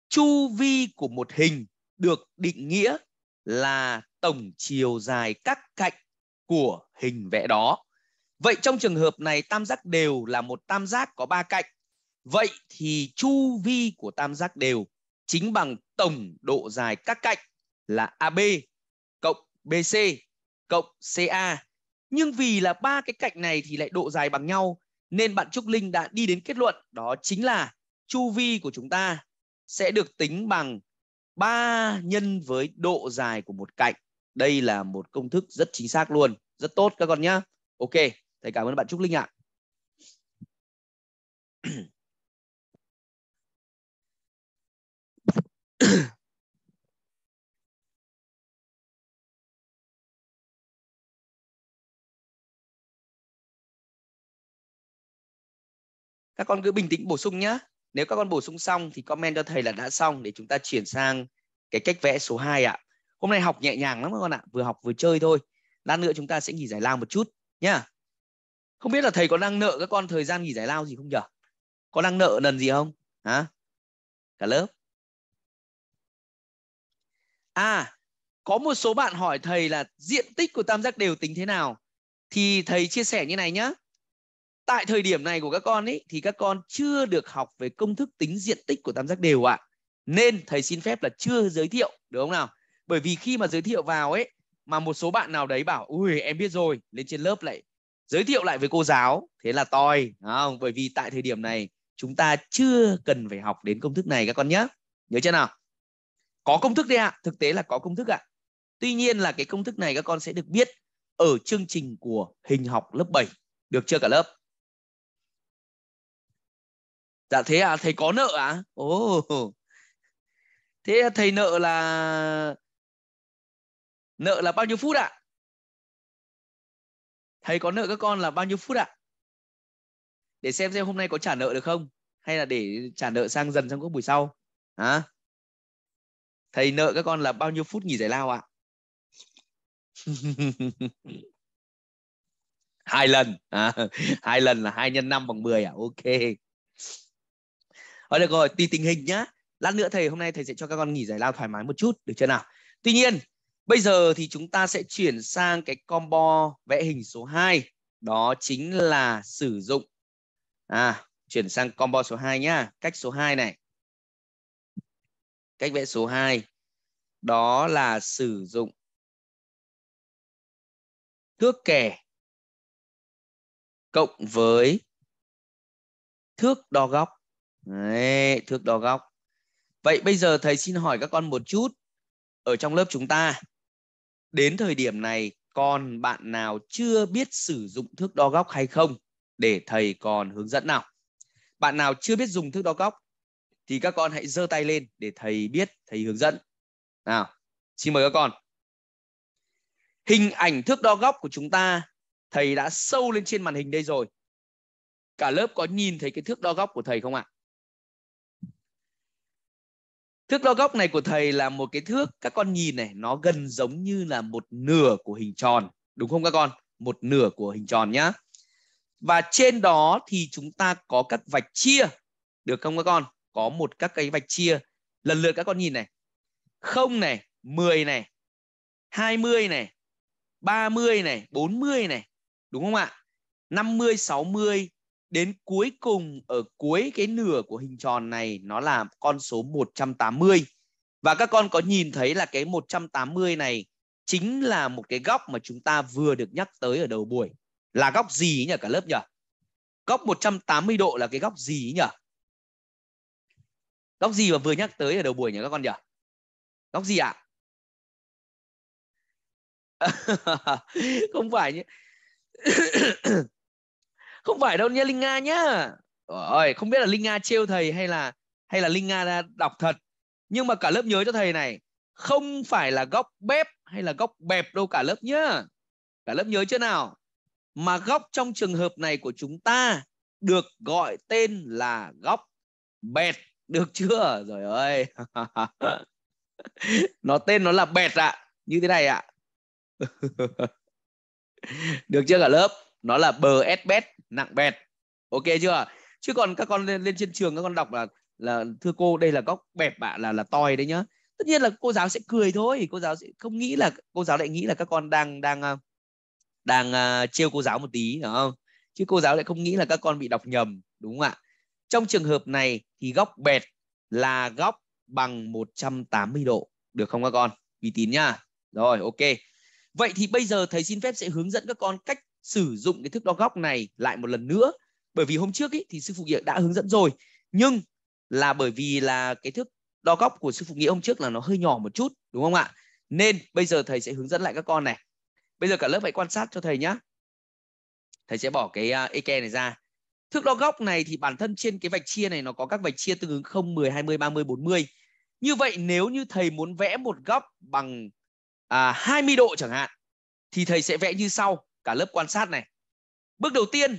Chu vi của một hình được định nghĩa là tổng chiều dài các cạnh của hình vẽ đó. Vậy trong trường hợp này tam giác đều là một tam giác có ba cạnh Vậy thì chu vi của tam giác đều chính bằng tổng độ dài các cạnh là AB cộng BC cộng CA. Nhưng vì là ba cái cạnh này thì lại độ dài bằng nhau nên bạn Trúc Linh đã đi đến kết luận đó chính là chu vi của chúng ta sẽ được tính bằng 3 nhân với độ dài của một cạnh. Đây là một công thức rất chính xác luôn. Rất tốt các con nhá. Ok, thầy cảm ơn bạn Trúc Linh ạ. các con cứ bình tĩnh bổ sung nhé. Nếu các con bổ sung xong thì comment cho thầy là đã xong để chúng ta chuyển sang cái cách vẽ số 2 ạ. Hôm nay học nhẹ nhàng lắm các con ạ, vừa học vừa chơi thôi. Lát nữa chúng ta sẽ nghỉ giải lao một chút nhá. Không biết là thầy có đang nợ các con thời gian nghỉ giải lao gì không nhở? Có đang nợ lần gì không? Hả? Cả lớp à có một số bạn hỏi thầy là diện tích của tam giác đều tính thế nào thì thầy chia sẻ như này nhá tại thời điểm này của các con ấy thì các con chưa được học về công thức tính diện tích của tam giác đều ạ à. nên thầy xin phép là chưa giới thiệu được không nào bởi vì khi mà giới thiệu vào ấy mà một số bạn nào đấy bảo ui em biết rồi lên trên lớp lại giới thiệu lại với cô giáo thế là toi không bởi vì tại thời điểm này chúng ta chưa cần phải học đến công thức này các con nhé nhớ chưa nào có công thức đấy ạ thực tế là có công thức ạ tuy nhiên là cái công thức này các con sẽ được biết ở chương trình của hình học lớp 7 được chưa cả lớp dạ thế à thầy có nợ à ồ thế thầy nợ là nợ là bao nhiêu phút ạ thầy có nợ các con là bao nhiêu phút ạ để xem xem hôm nay có trả nợ được không hay là để trả nợ sang dần trong các buổi sau hả à? thầy nợ các con là bao nhiêu phút nghỉ giải lao ạ à? hai lần à, hai lần là hai nhân năm bằng 10 à ok Thôi ờ, được rồi tùy tình hình nhá lát nữa thầy hôm nay thầy sẽ cho các con nghỉ giải lao thoải mái một chút được chưa nào tuy nhiên bây giờ thì chúng ta sẽ chuyển sang cái combo vẽ hình số 2 đó chính là sử dụng à chuyển sang combo số 2 nhá cách số 2 này cách vẽ số 2 đó là sử dụng thước kẻ cộng với thước đo góc. Đấy, thước đo góc. Vậy bây giờ thầy xin hỏi các con một chút. Ở trong lớp chúng ta, đến thời điểm này còn bạn nào chưa biết sử dụng thước đo góc hay không? Để thầy còn hướng dẫn nào. Bạn nào chưa biết dùng thước đo góc thì các con hãy giơ tay lên để thầy biết, thầy hướng dẫn. Nào, xin mời các con. Hình ảnh thước đo góc của chúng ta thầy đã sâu lên trên màn hình đây rồi. Cả lớp có nhìn thấy cái thước đo góc của thầy không ạ? Thước đo góc này của thầy là một cái thước các con nhìn này, nó gần giống như là một nửa của hình tròn, đúng không các con? Một nửa của hình tròn nhá. Và trên đó thì chúng ta có các vạch chia, được không các con? có một các cái vạch chia lần lượt các con nhìn này không này 10 này 20 này 30 này 40 này đúng không ạ 50 60 đến cuối cùng ở cuối cái nửa của hình tròn này nó là con số 180 và các con có nhìn thấy là cái 180 này chính là một cái góc mà chúng ta vừa được nhắc tới ở đầu buổi là góc gì nhỉ cả lớp nhỉ góc 180 độ là cái góc gì nhỉ góc gì mà vừa nhắc tới ở đầu buổi nhỉ các con nhỉ góc gì ạ à? không phải nhé không phải đâu nha linh nga nhá ơi không biết là linh nga trêu thầy hay là hay là linh nga đọc thật nhưng mà cả lớp nhớ cho thầy này không phải là góc bếp hay là góc bẹp đâu cả lớp nhá cả lớp nhớ chưa nào mà góc trong trường hợp này của chúng ta được gọi tên là góc bẹt được chưa rồi ơi nó tên nó là bẹt ạ à. như thế này ạ à. được chưa cả lớp nó là bờ ép bét nặng bẹt ok chưa chứ còn các con lên, lên trên trường các con đọc là là thưa cô đây là góc bẹp bạn là là toi đấy nhá tất nhiên là cô giáo sẽ cười thôi cô giáo sẽ không nghĩ là cô giáo lại nghĩ là các con đang đang à, đang uh, cô giáo một tí đúng không chứ cô giáo lại không nghĩ là các con bị đọc nhầm đúng không ạ trong trường hợp này thì góc bẹt là góc bằng 180 độ. Được không các con? Uy tín nhá. Rồi, ok. Vậy thì bây giờ thầy xin phép sẽ hướng dẫn các con cách sử dụng cái thước đo góc này lại một lần nữa. Bởi vì hôm trước ý, thì sư phụ Nghĩa đã hướng dẫn rồi. Nhưng là bởi vì là cái thước đo góc của sư phụ Nghĩa hôm trước là nó hơi nhỏ một chút. Đúng không ạ? Nên bây giờ thầy sẽ hướng dẫn lại các con này. Bây giờ cả lớp hãy quan sát cho thầy nhá. Thầy sẽ bỏ cái uh, à, eke này ra thước đo góc này thì bản thân trên cái vạch chia này nó có các vạch chia tương ứng 0, 10, 20, 30, 40. Như vậy nếu như thầy muốn vẽ một góc bằng à, 20 độ chẳng hạn thì thầy sẽ vẽ như sau cả lớp quan sát này. Bước đầu tiên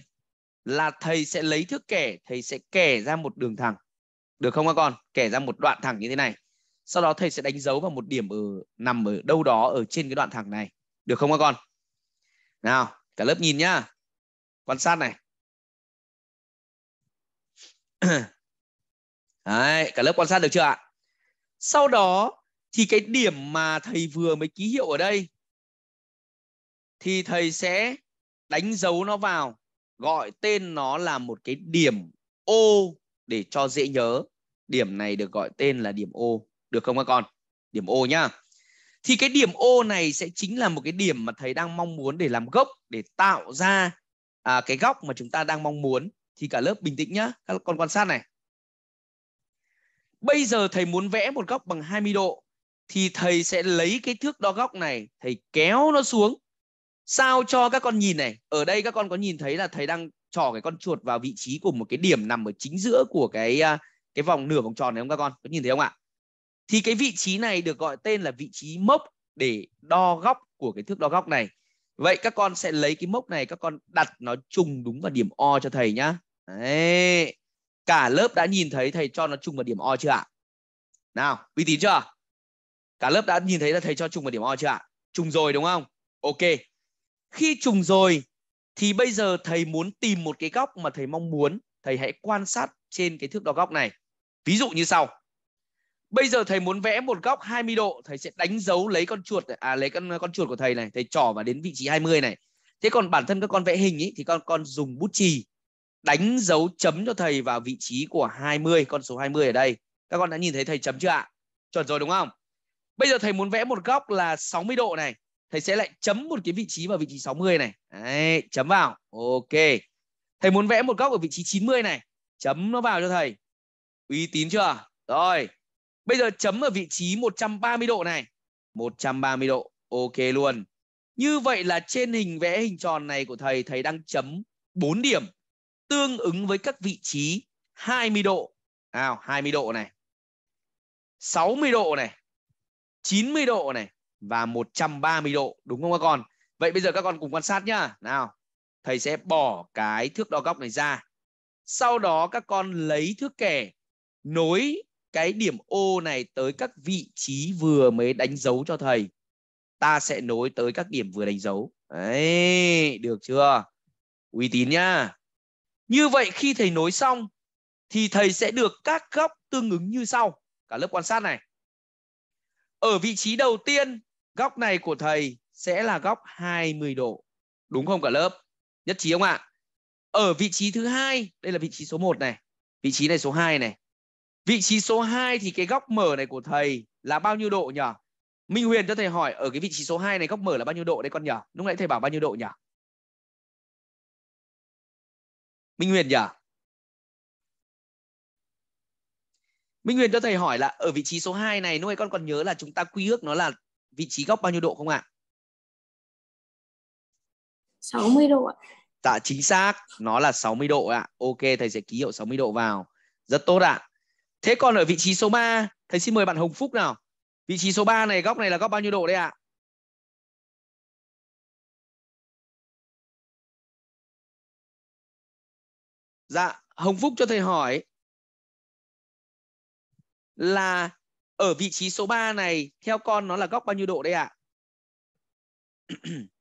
là thầy sẽ lấy thước kẻ, thầy sẽ kẻ ra một đường thẳng. Được không các con? Kẻ ra một đoạn thẳng như thế này. Sau đó thầy sẽ đánh dấu vào một điểm ở nằm ở đâu đó ở trên cái đoạn thẳng này. Được không các con? Nào, cả lớp nhìn nhá. Quan sát này. Đấy, cả lớp quan sát được chưa ạ? Sau đó thì cái điểm mà thầy vừa mới ký hiệu ở đây thì thầy sẽ đánh dấu nó vào, gọi tên nó là một cái điểm ô để cho dễ nhớ. Điểm này được gọi tên là điểm ô, được không các con? Điểm ô nhá. Thì cái điểm ô này sẽ chính là một cái điểm mà thầy đang mong muốn để làm gốc để tạo ra à, cái góc mà chúng ta đang mong muốn thì cả lớp bình tĩnh nhá các con quan sát này bây giờ thầy muốn vẽ một góc bằng 20 độ thì thầy sẽ lấy cái thước đo góc này thầy kéo nó xuống sao cho các con nhìn này ở đây các con có nhìn thấy là thầy đang trỏ cái con chuột vào vị trí của một cái điểm nằm ở chính giữa của cái à, cái vòng nửa vòng tròn này không các con có nhìn thấy không ạ thì cái vị trí này được gọi tên là vị trí mốc để đo góc của cái thước đo góc này Vậy các con sẽ lấy cái mốc này các con đặt nó trùng đúng vào điểm O cho thầy nhá. Đấy. Cả lớp đã nhìn thấy thầy cho nó trùng vào điểm O chưa ạ? Nào, uy tín chưa? Cả lớp đã nhìn thấy là thầy cho trùng vào điểm O chưa ạ? Trùng rồi đúng không? Ok. Khi trùng rồi thì bây giờ thầy muốn tìm một cái góc mà thầy mong muốn, thầy hãy quan sát trên cái thước đo góc này. Ví dụ như sau. Bây giờ thầy muốn vẽ một góc 20 độ, thầy sẽ đánh dấu lấy con chuột à lấy con con chuột của thầy này, thầy trỏ vào đến vị trí 20 này. Thế còn bản thân các con vẽ hình ấy thì con con dùng bút chì đánh dấu chấm cho thầy vào vị trí của 20, con số 20 ở đây. Các con đã nhìn thấy thầy chấm chưa ạ? Chuẩn rồi đúng không? Bây giờ thầy muốn vẽ một góc là 60 độ này, thầy sẽ lại chấm một cái vị trí vào vị trí 60 này. Đấy, chấm vào. Ok. Thầy muốn vẽ một góc ở vị trí 90 này, chấm nó vào cho thầy. Uy tín chưa? Rồi, Bây giờ chấm ở vị trí 130 độ này. 130 độ. Ok luôn. Như vậy là trên hình vẽ hình tròn này của thầy, thầy đang chấm 4 điểm tương ứng với các vị trí 20 độ. nào 20 độ này. 60 độ này. 90 độ này và 130 độ đúng không các con? Vậy bây giờ các con cùng quan sát nhá. Nào, thầy sẽ bỏ cái thước đo góc này ra. Sau đó các con lấy thước kẻ nối cái điểm ô này tới các vị trí vừa mới đánh dấu cho thầy ta sẽ nối tới các điểm vừa đánh dấu đấy được chưa uy tín nhá như vậy khi thầy nối xong thì thầy sẽ được các góc tương ứng như sau cả lớp quan sát này ở vị trí đầu tiên góc này của thầy sẽ là góc 20 độ đúng không cả lớp nhất trí không ạ ở vị trí thứ hai đây là vị trí số 1 này vị trí này số 2 này Vị trí số 2 thì cái góc mở này của thầy là bao nhiêu độ nhỉ? Minh Huyền cho thầy hỏi ở cái vị trí số 2 này góc mở là bao nhiêu độ đấy con nhỉ? Lúc nãy thầy bảo bao nhiêu độ nhỉ? Minh Huyền nhỉ? Minh Huyền cho thầy hỏi là ở vị trí số 2 này lúc nãy con còn nhớ là chúng ta quy ước nó là vị trí góc bao nhiêu độ không ạ? À? 60 độ ạ. Dạ chính xác, nó là 60 độ ạ. Ok thầy sẽ ký hiệu 60 độ vào. Rất tốt ạ. Thế còn ở vị trí số 3, thầy xin mời bạn Hồng Phúc nào. Vị trí số 3 này góc này là góc bao nhiêu độ đấy ạ? À? Dạ, Hồng Phúc cho thầy hỏi là ở vị trí số 3 này theo con nó là góc bao nhiêu độ đấy ạ? À?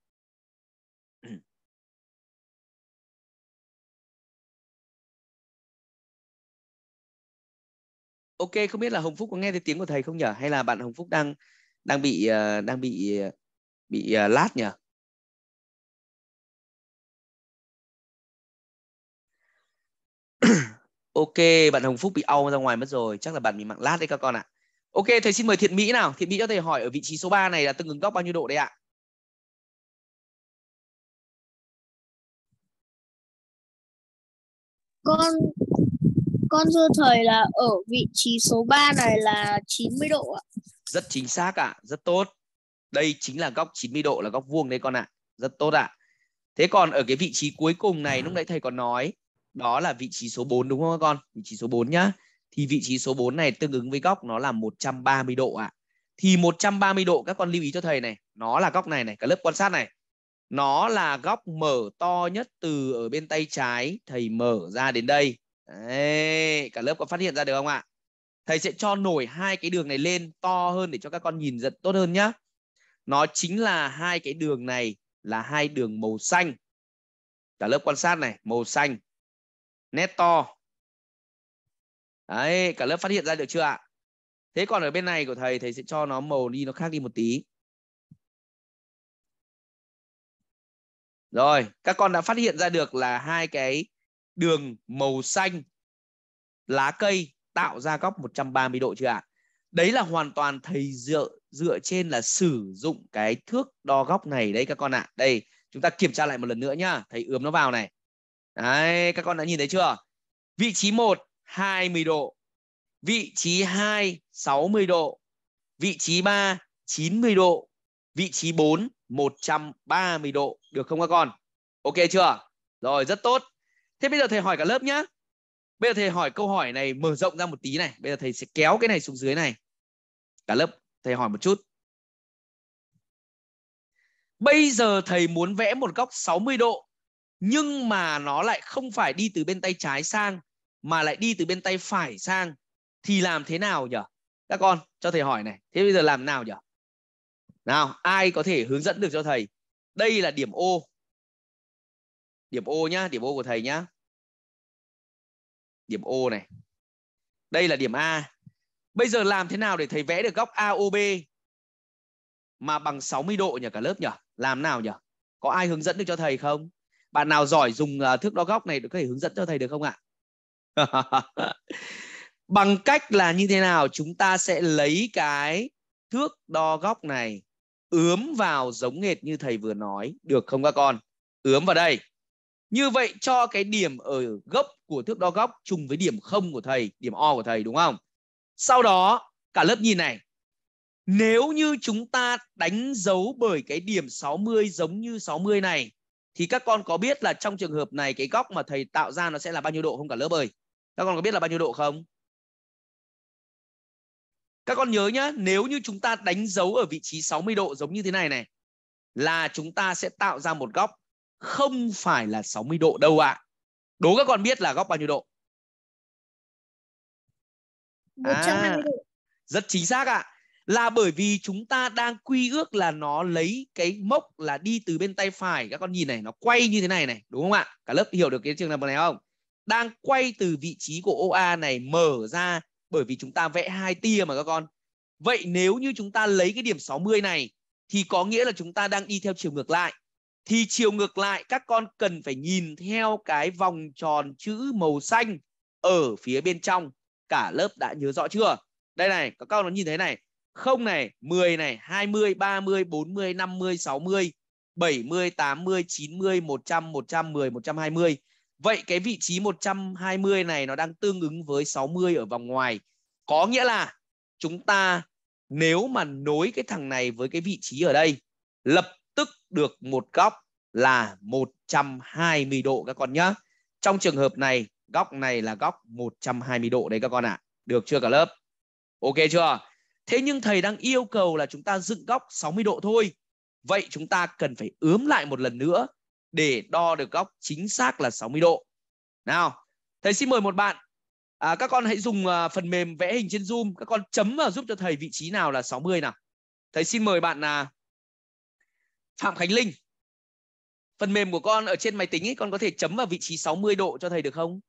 ok không biết là hồng phúc có nghe thấy tiếng của thầy không nhỉ hay là bạn hồng phúc đang đang bị ờ, đang bị bị ờ, lát nhỉ ok bạn hồng phúc bị au ra ngoài mất rồi chắc là bạn bị mạng lát đấy các con ạ ok thầy xin mời thiện mỹ nào thiện mỹ cho thầy hỏi ở vị trí số 3 này là tương ứng góc bao nhiêu độ đấy ạ con con thưa thầy là ở vị trí số 3 này là 90 độ ạ. Rất chính xác ạ, rất tốt. Đây chính là góc 90 độ là góc vuông đấy con ạ. Rất tốt ạ. Thế còn ở cái vị trí cuối cùng này lúc nãy thầy còn nói đó là vị trí số 4 đúng không các con? Vị trí số 4 nhá. Thì vị trí số 4 này tương ứng với góc nó là 130 độ ạ. À. Thì 130 độ các con lưu ý cho thầy này, nó là góc này này, cả lớp quan sát này. Nó là góc mở to nhất từ ở bên tay trái thầy mở ra đến đây Đấy, cả lớp có phát hiện ra được không ạ? Thầy sẽ cho nổi hai cái đường này lên to hơn để cho các con nhìn dần tốt hơn nhá. Nó chính là hai cái đường này là hai đường màu xanh. Cả lớp quan sát này, màu xanh. Nét to. Đấy, cả lớp phát hiện ra được chưa ạ? Thế còn ở bên này của thầy, thầy sẽ cho nó màu đi, nó khác đi một tí. Rồi, các con đã phát hiện ra được là hai cái đường màu xanh lá cây tạo ra góc 130 độ chưa ạ? Đấy là hoàn toàn thầy dựa dựa trên là sử dụng cái thước đo góc này đấy các con ạ. Đây, chúng ta kiểm tra lại một lần nữa nhá. Thầy ướm nó vào này. Đấy, các con đã nhìn thấy chưa? Vị trí 1 20 độ. Vị trí 2 60 độ. Vị trí 3 90 độ. Vị trí 4 130 độ. Được không các con? Ok chưa? Rồi, rất tốt thế bây giờ thầy hỏi cả lớp nhá bây giờ thầy hỏi câu hỏi này mở rộng ra một tí này bây giờ thầy sẽ kéo cái này xuống dưới này cả lớp thầy hỏi một chút bây giờ thầy muốn vẽ một góc 60 độ nhưng mà nó lại không phải đi từ bên tay trái sang mà lại đi từ bên tay phải sang thì làm thế nào nhỉ các con cho thầy hỏi này thế bây giờ làm nào nhỉ nào ai có thể hướng dẫn được cho thầy đây là điểm O, điểm O nhá điểm O của thầy nhá điểm O này. Đây là điểm A. Bây giờ làm thế nào để thầy vẽ được góc AOB mà bằng 60 độ nhỉ cả lớp nhỉ? Làm nào nhỉ? Có ai hướng dẫn được cho thầy không? Bạn nào giỏi dùng à, thước đo góc này có thể hướng dẫn cho thầy được không ạ? bằng cách là như thế nào? Chúng ta sẽ lấy cái thước đo góc này ướm vào giống nghệt như thầy vừa nói được không các con? Ướm vào đây. Như vậy cho cái điểm ở gốc của thước đo góc trùng với điểm không của thầy, điểm O của thầy đúng không? Sau đó cả lớp nhìn này. Nếu như chúng ta đánh dấu bởi cái điểm 60 giống như 60 này thì các con có biết là trong trường hợp này cái góc mà thầy tạo ra nó sẽ là bao nhiêu độ không cả lớp ơi? Các con có biết là bao nhiêu độ không? Các con nhớ nhá, nếu như chúng ta đánh dấu ở vị trí 60 độ giống như thế này này là chúng ta sẽ tạo ra một góc không phải là 60 độ đâu ạ. À. Đố các con biết là góc bao nhiêu độ? 120 à, độ. Rất chính xác ạ. À. Là bởi vì chúng ta đang quy ước là nó lấy cái mốc là đi từ bên tay phải. Các con nhìn này, nó quay như thế này này. Đúng không ạ? Cả lớp hiểu được cái trường hợp này không? Đang quay từ vị trí của OA này mở ra bởi vì chúng ta vẽ hai tia mà các con. Vậy nếu như chúng ta lấy cái điểm 60 này thì có nghĩa là chúng ta đang đi theo chiều ngược lại thì chiều ngược lại các con cần phải nhìn theo cái vòng tròn chữ màu xanh ở phía bên trong cả lớp đã nhớ rõ chưa đây này các con nó nhìn thấy này không này 10 này 20 30 40 50 60 70 80 90 100 110 120 vậy cái vị trí 120 này nó đang tương ứng với 60 ở vòng ngoài có nghĩa là chúng ta nếu mà nối cái thằng này với cái vị trí ở đây lập tức được một góc là 120 độ các con nhá. Trong trường hợp này, góc này là góc 120 độ đấy các con ạ. À. Được chưa cả lớp? Ok chưa? Thế nhưng thầy đang yêu cầu là chúng ta dựng góc 60 độ thôi. Vậy chúng ta cần phải ướm lại một lần nữa để đo được góc chính xác là 60 độ. Nào, thầy xin mời một bạn. À, các con hãy dùng uh, phần mềm vẽ hình trên Zoom. Các con chấm vào giúp cho thầy vị trí nào là 60 nào. Thầy xin mời bạn là Phạm Khánh Linh phần mềm của con ở trên máy tính ấy con có thể chấm vào vị trí 60 độ cho thầy được không?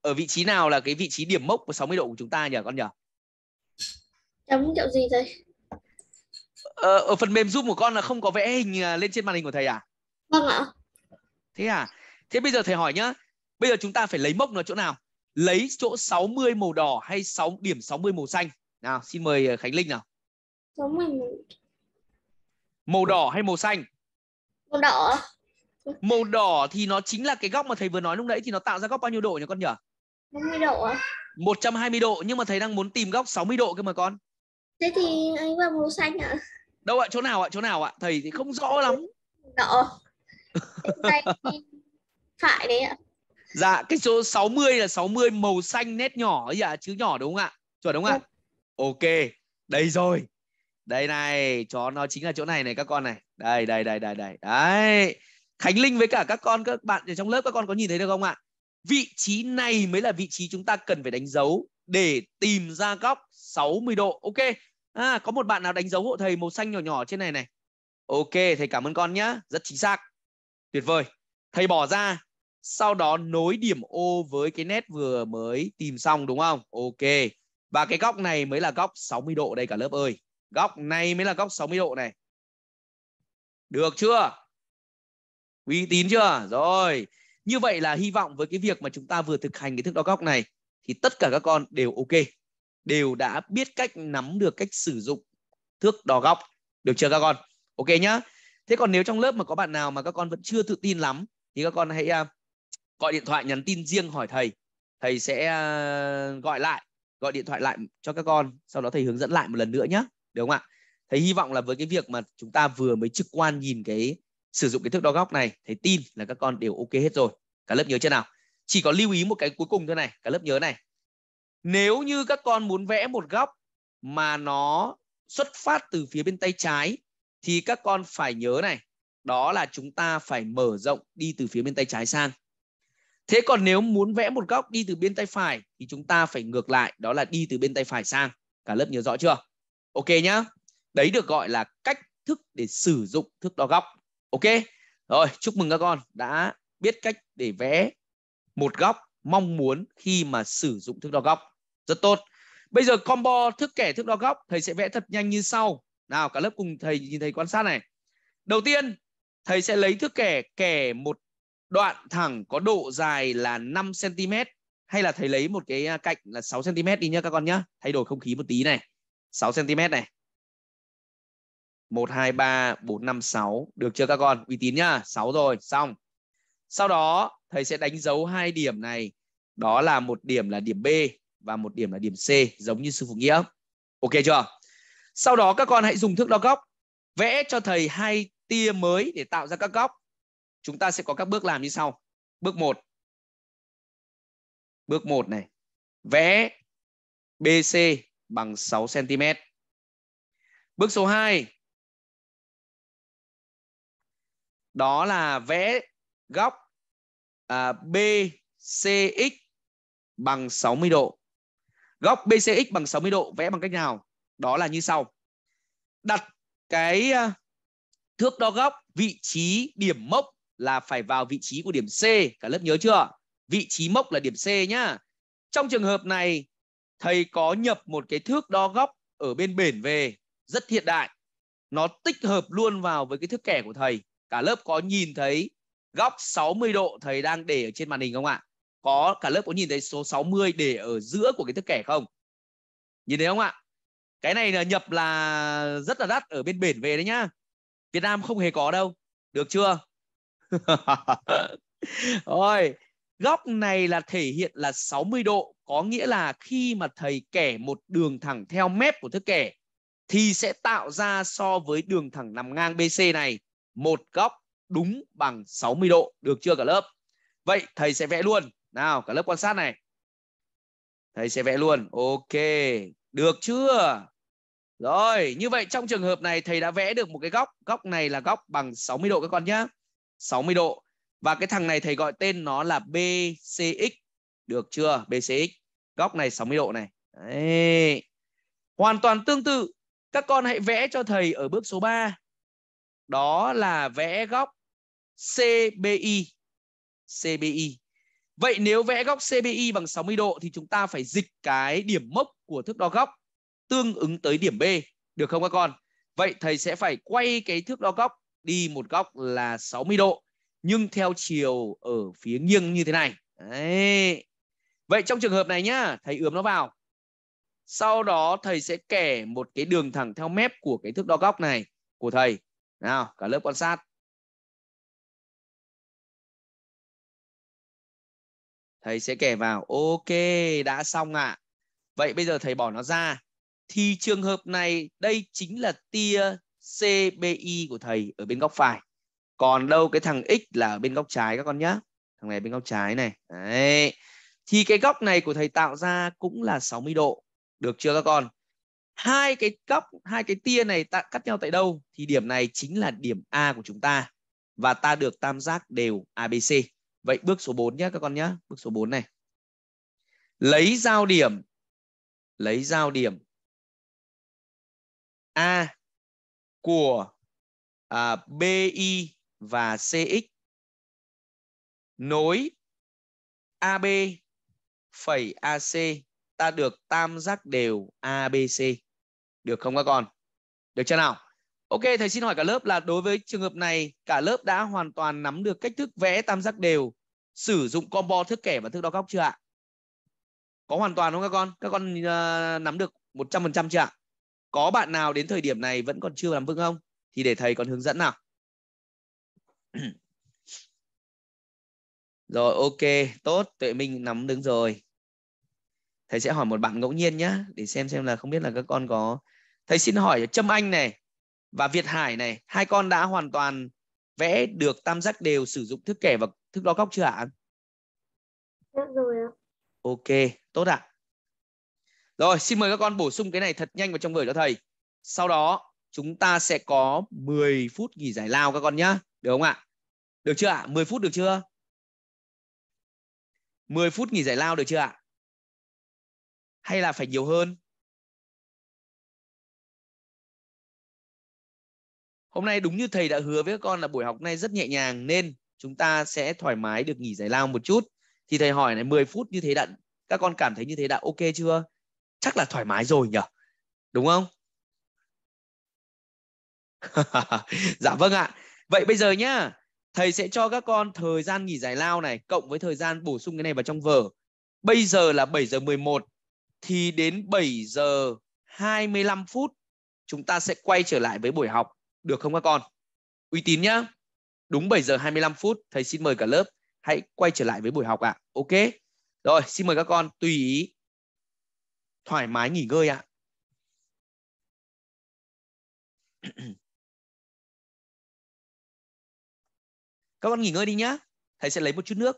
Ở vị trí nào là cái vị trí điểm mốc của 60 độ của chúng ta nhỉ con nhỉ? Chấm kiểu gì thầy? Ờ, ở phần mềm giúp của con là không có vẽ hình à, lên trên màn hình của thầy à? Vâng ạ. Thế à? Thế bây giờ thầy hỏi nhá. Bây giờ chúng ta phải lấy mốc nó chỗ nào? Lấy chỗ 60 màu đỏ hay 6 điểm 60 màu xanh? Nào, xin mời à, Khánh Linh nào. 60 màu màu đỏ hay màu xanh màu đỏ màu đỏ thì nó chính là cái góc mà thầy vừa nói lúc nãy thì nó tạo ra góc bao nhiêu độ nhỉ con nhỉ 120 độ 120 độ nhưng mà thầy đang muốn tìm góc 60 độ cơ mà con thế thì anh vào màu xanh ạ à? đâu ạ chỗ nào ạ chỗ nào ạ thầy thì không rõ lắm đỏ phải đấy ạ dạ cái số 60 là 60 màu xanh nét nhỏ ấy ạ à, chữ nhỏ đúng không ạ chuẩn đúng không ạ vâng. ok đây rồi đây này chó nó chính là chỗ này này các con này đây đây đây đây đây đấy khánh linh với cả các con các bạn ở trong lớp các con có nhìn thấy được không ạ vị trí này mới là vị trí chúng ta cần phải đánh dấu để tìm ra góc 60 độ ok à, có một bạn nào đánh dấu hộ thầy màu xanh nhỏ nhỏ trên này này ok thầy cảm ơn con nhá rất chính xác tuyệt vời thầy bỏ ra sau đó nối điểm ô với cái nét vừa mới tìm xong đúng không ok và cái góc này mới là góc 60 độ đây cả lớp ơi góc này mới là góc 60 độ này được chưa uy tín chưa rồi như vậy là hy vọng với cái việc mà chúng ta vừa thực hành cái thước đo góc này thì tất cả các con đều ok đều đã biết cách nắm được cách sử dụng thước đo góc được chưa các con ok nhá thế còn nếu trong lớp mà có bạn nào mà các con vẫn chưa tự tin lắm thì các con hãy à, gọi điện thoại nhắn tin riêng hỏi thầy thầy sẽ à, gọi lại gọi điện thoại lại cho các con sau đó thầy hướng dẫn lại một lần nữa nhé đúng không ạ thầy hy vọng là với cái việc mà chúng ta vừa mới trực quan nhìn cái sử dụng cái thước đo góc này thầy tin là các con đều ok hết rồi cả lớp nhớ chưa nào chỉ có lưu ý một cái cuối cùng thôi này cả lớp nhớ này nếu như các con muốn vẽ một góc mà nó xuất phát từ phía bên tay trái thì các con phải nhớ này đó là chúng ta phải mở rộng đi từ phía bên tay trái sang thế còn nếu muốn vẽ một góc đi từ bên tay phải thì chúng ta phải ngược lại đó là đi từ bên tay phải sang cả lớp nhớ rõ chưa ok nhá đấy được gọi là cách thức để sử dụng thước đo góc ok rồi chúc mừng các con đã biết cách để vẽ một góc mong muốn khi mà sử dụng thước đo góc rất tốt bây giờ combo thước kẻ thước đo góc thầy sẽ vẽ thật nhanh như sau nào cả lớp cùng thầy nhìn thầy quan sát này đầu tiên thầy sẽ lấy thước kẻ kẻ một đoạn thẳng có độ dài là 5 cm hay là thầy lấy một cái à, cạnh là 6 cm đi nhá các con nhá thay đổi không khí một tí này 6 cm này. 1 2 3 4 5 6, được chưa các con? Uy tín nhá, 6 rồi, xong. Sau đó thầy sẽ đánh dấu hai điểm này, đó là một điểm là điểm B và một điểm là điểm C giống như sư phụ nghĩa. Ok chưa? Sau đó các con hãy dùng thước đo góc vẽ cho thầy hai tia mới để tạo ra các góc. Chúng ta sẽ có các bước làm như sau. Bước 1. Bước 1 này. Vẽ BC bằng 6 cm. Bước số 2. Đó là vẽ góc à, BCX bằng 60 độ. Góc BCX bằng 60 độ vẽ bằng cách nào? Đó là như sau. Đặt cái à, thước đo góc vị trí điểm mốc là phải vào vị trí của điểm C. Cả lớp nhớ chưa? Vị trí mốc là điểm C nhá. Trong trường hợp này thầy có nhập một cái thước đo góc ở bên bển về rất hiện đại nó tích hợp luôn vào với cái thước kẻ của thầy cả lớp có nhìn thấy góc 60 độ thầy đang để ở trên màn hình không ạ có cả lớp có nhìn thấy số 60 để ở giữa của cái thước kẻ không nhìn thấy không ạ cái này là nhập là rất là đắt ở bên bển về đấy nhá việt nam không hề có đâu được chưa rồi Góc này là thể hiện là 60 độ, có nghĩa là khi mà thầy kẻ một đường thẳng theo mép của thước kẻ thì sẽ tạo ra so với đường thẳng nằm ngang BC này một góc đúng bằng 60 độ, được chưa cả lớp? Vậy thầy sẽ vẽ luôn. Nào, cả lớp quan sát này. Thầy sẽ vẽ luôn. Ok, được chưa? Rồi, như vậy trong trường hợp này thầy đã vẽ được một cái góc, góc này là góc bằng 60 độ các con nhá. 60 độ. Và cái thằng này thầy gọi tên nó là BCX. Được chưa? BCX. Góc này 60 độ này. Đấy. Hoàn toàn tương tự. Các con hãy vẽ cho thầy ở bước số 3. Đó là vẽ góc CBI. CBI. Vậy nếu vẽ góc CBI bằng 60 độ thì chúng ta phải dịch cái điểm mốc của thước đo góc tương ứng tới điểm B. Được không các con? Vậy thầy sẽ phải quay cái thước đo góc đi một góc là 60 độ nhưng theo chiều ở phía nghiêng như thế này Đấy. vậy trong trường hợp này nhá thầy ướm nó vào sau đó thầy sẽ kẻ một cái đường thẳng theo mép của cái thước đo góc này của thầy nào cả lớp quan sát thầy sẽ kẻ vào ok đã xong ạ à. vậy bây giờ thầy bỏ nó ra thì trường hợp này đây chính là tia CBI của thầy ở bên góc phải còn đâu cái thằng x là ở bên góc trái các con nhá thằng này bên góc trái này đấy thì cái góc này của thầy tạo ra cũng là 60 độ được chưa các con hai cái góc hai cái tia này ta cắt nhau tại đâu thì điểm này chính là điểm A của chúng ta và ta được tam giác đều ABC vậy bước số 4 nhé các con nhé bước số 4 này lấy giao điểm lấy giao điểm A của à, BI và CX nối AB phẩy AC ta được tam giác đều ABC. Được không các con? Được chưa nào? Ok, thầy xin hỏi cả lớp là đối với trường hợp này, cả lớp đã hoàn toàn nắm được cách thức vẽ tam giác đều, sử dụng combo thước kẻ và thước đo góc chưa ạ? Có hoàn toàn không các con? Các con uh, nắm được 100% chưa ạ? Có bạn nào đến thời điểm này vẫn còn chưa làm vững không? Thì để thầy còn hướng dẫn nào. rồi ok tốt tuệ minh nắm đứng rồi thầy sẽ hỏi một bạn ngẫu nhiên nhá để xem xem là không biết là các con có thầy xin hỏi trâm anh này và việt hải này hai con đã hoàn toàn vẽ được tam giác đều sử dụng thước kẻ và thước đo góc chưa ạ dạ rồi ạ ok tốt ạ rồi xin mời các con bổ sung cái này thật nhanh vào trong vở cho thầy sau đó chúng ta sẽ có 10 phút nghỉ giải lao các con nhé được không ạ? Được chưa ạ? 10 phút được chưa? 10 phút nghỉ giải lao được chưa ạ? Hay là phải nhiều hơn? Hôm nay đúng như thầy đã hứa với các con là buổi học này rất nhẹ nhàng nên chúng ta sẽ thoải mái được nghỉ giải lao một chút. Thì thầy hỏi này 10 phút như thế đã các con cảm thấy như thế đã ok chưa? Chắc là thoải mái rồi nhỉ? Đúng không? dạ vâng ạ. Vậy bây giờ nhá, thầy sẽ cho các con thời gian nghỉ giải lao này cộng với thời gian bổ sung cái này vào trong vở. Bây giờ là 7 giờ 11 thì đến 7 giờ 25 phút chúng ta sẽ quay trở lại với buổi học được không các con? Uy tín nhá. Đúng 7 giờ 25 phút thầy xin mời cả lớp hãy quay trở lại với buổi học ạ. À. Ok. Rồi, xin mời các con tùy ý thoải mái nghỉ ngơi ạ. À. các con nghỉ ngơi đi nhá thầy sẽ lấy một chút nước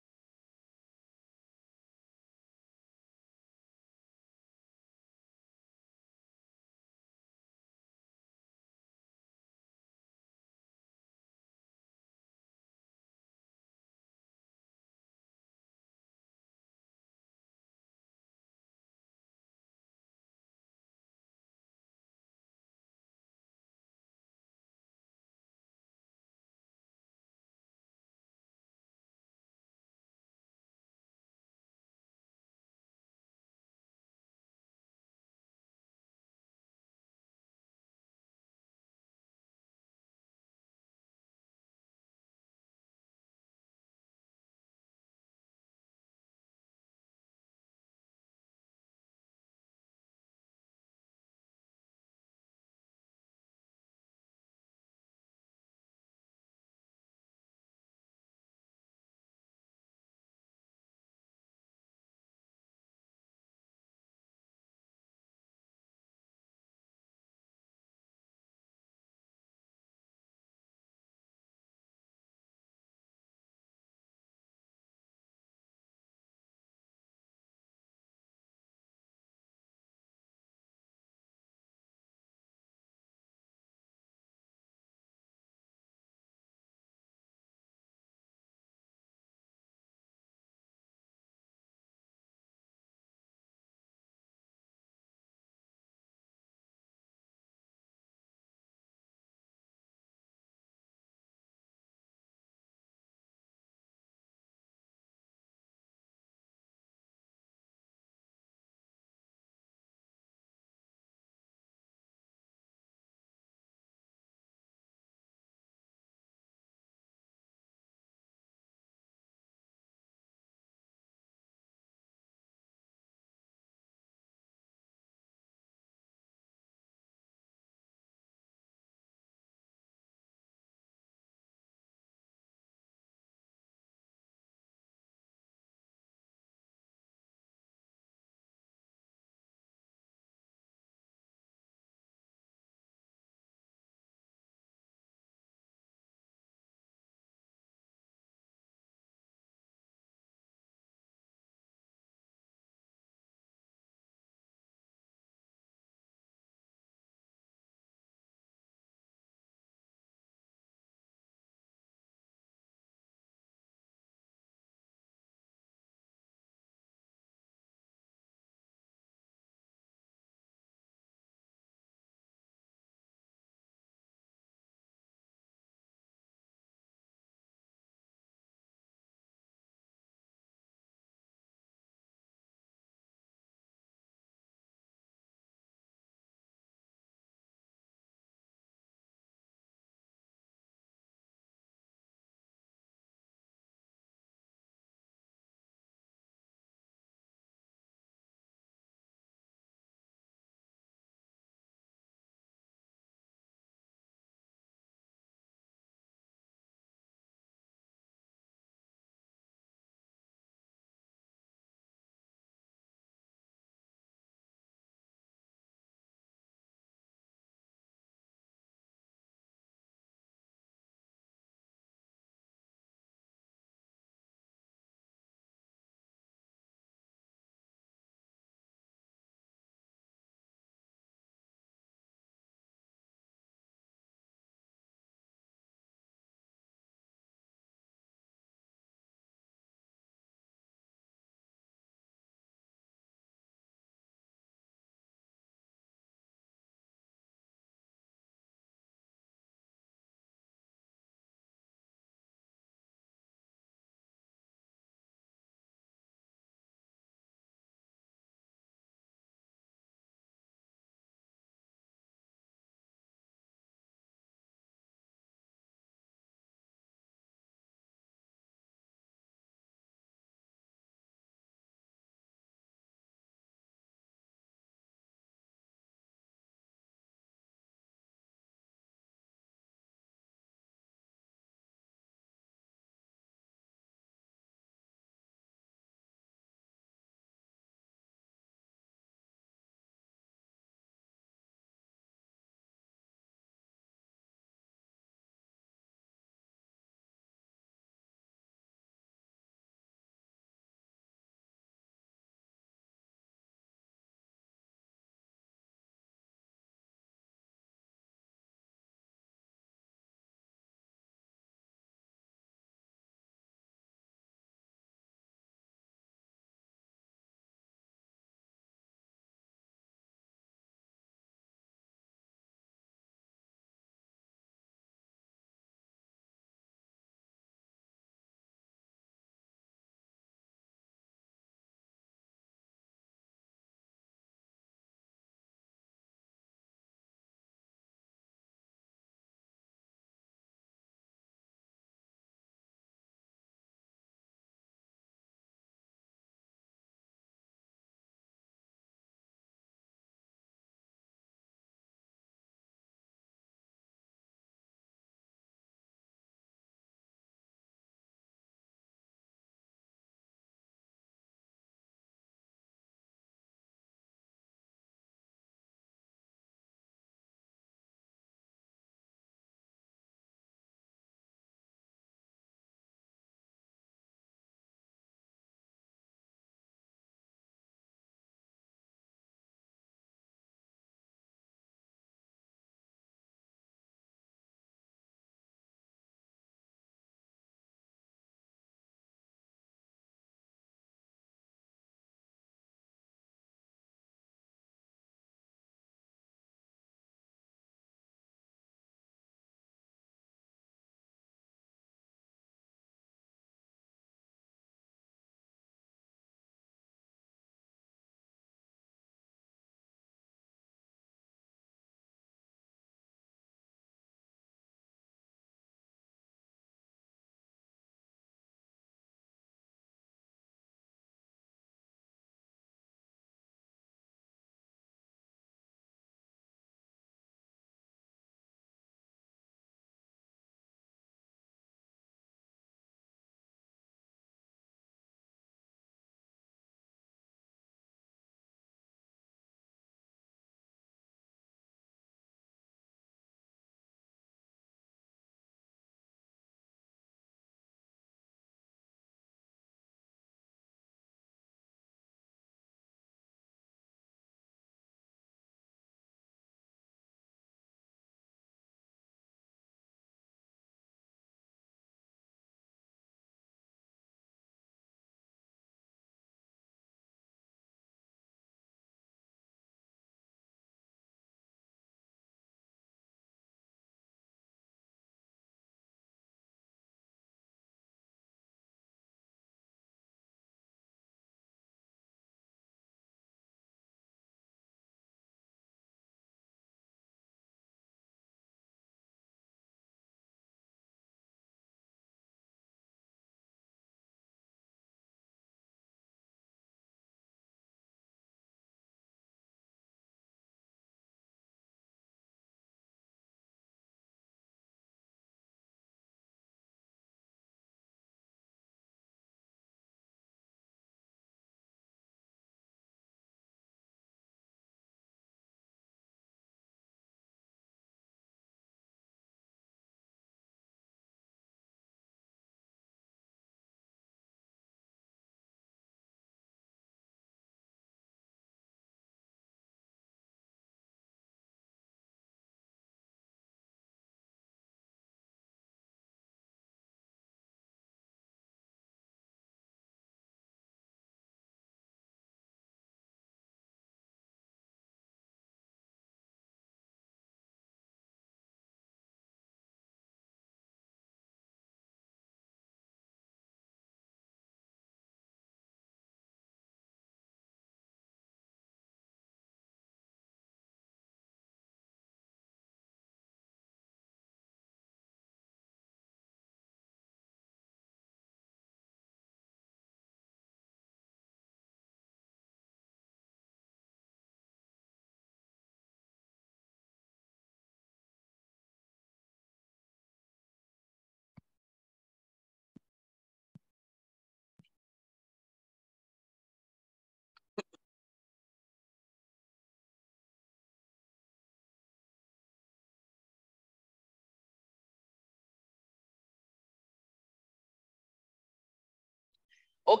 Ok,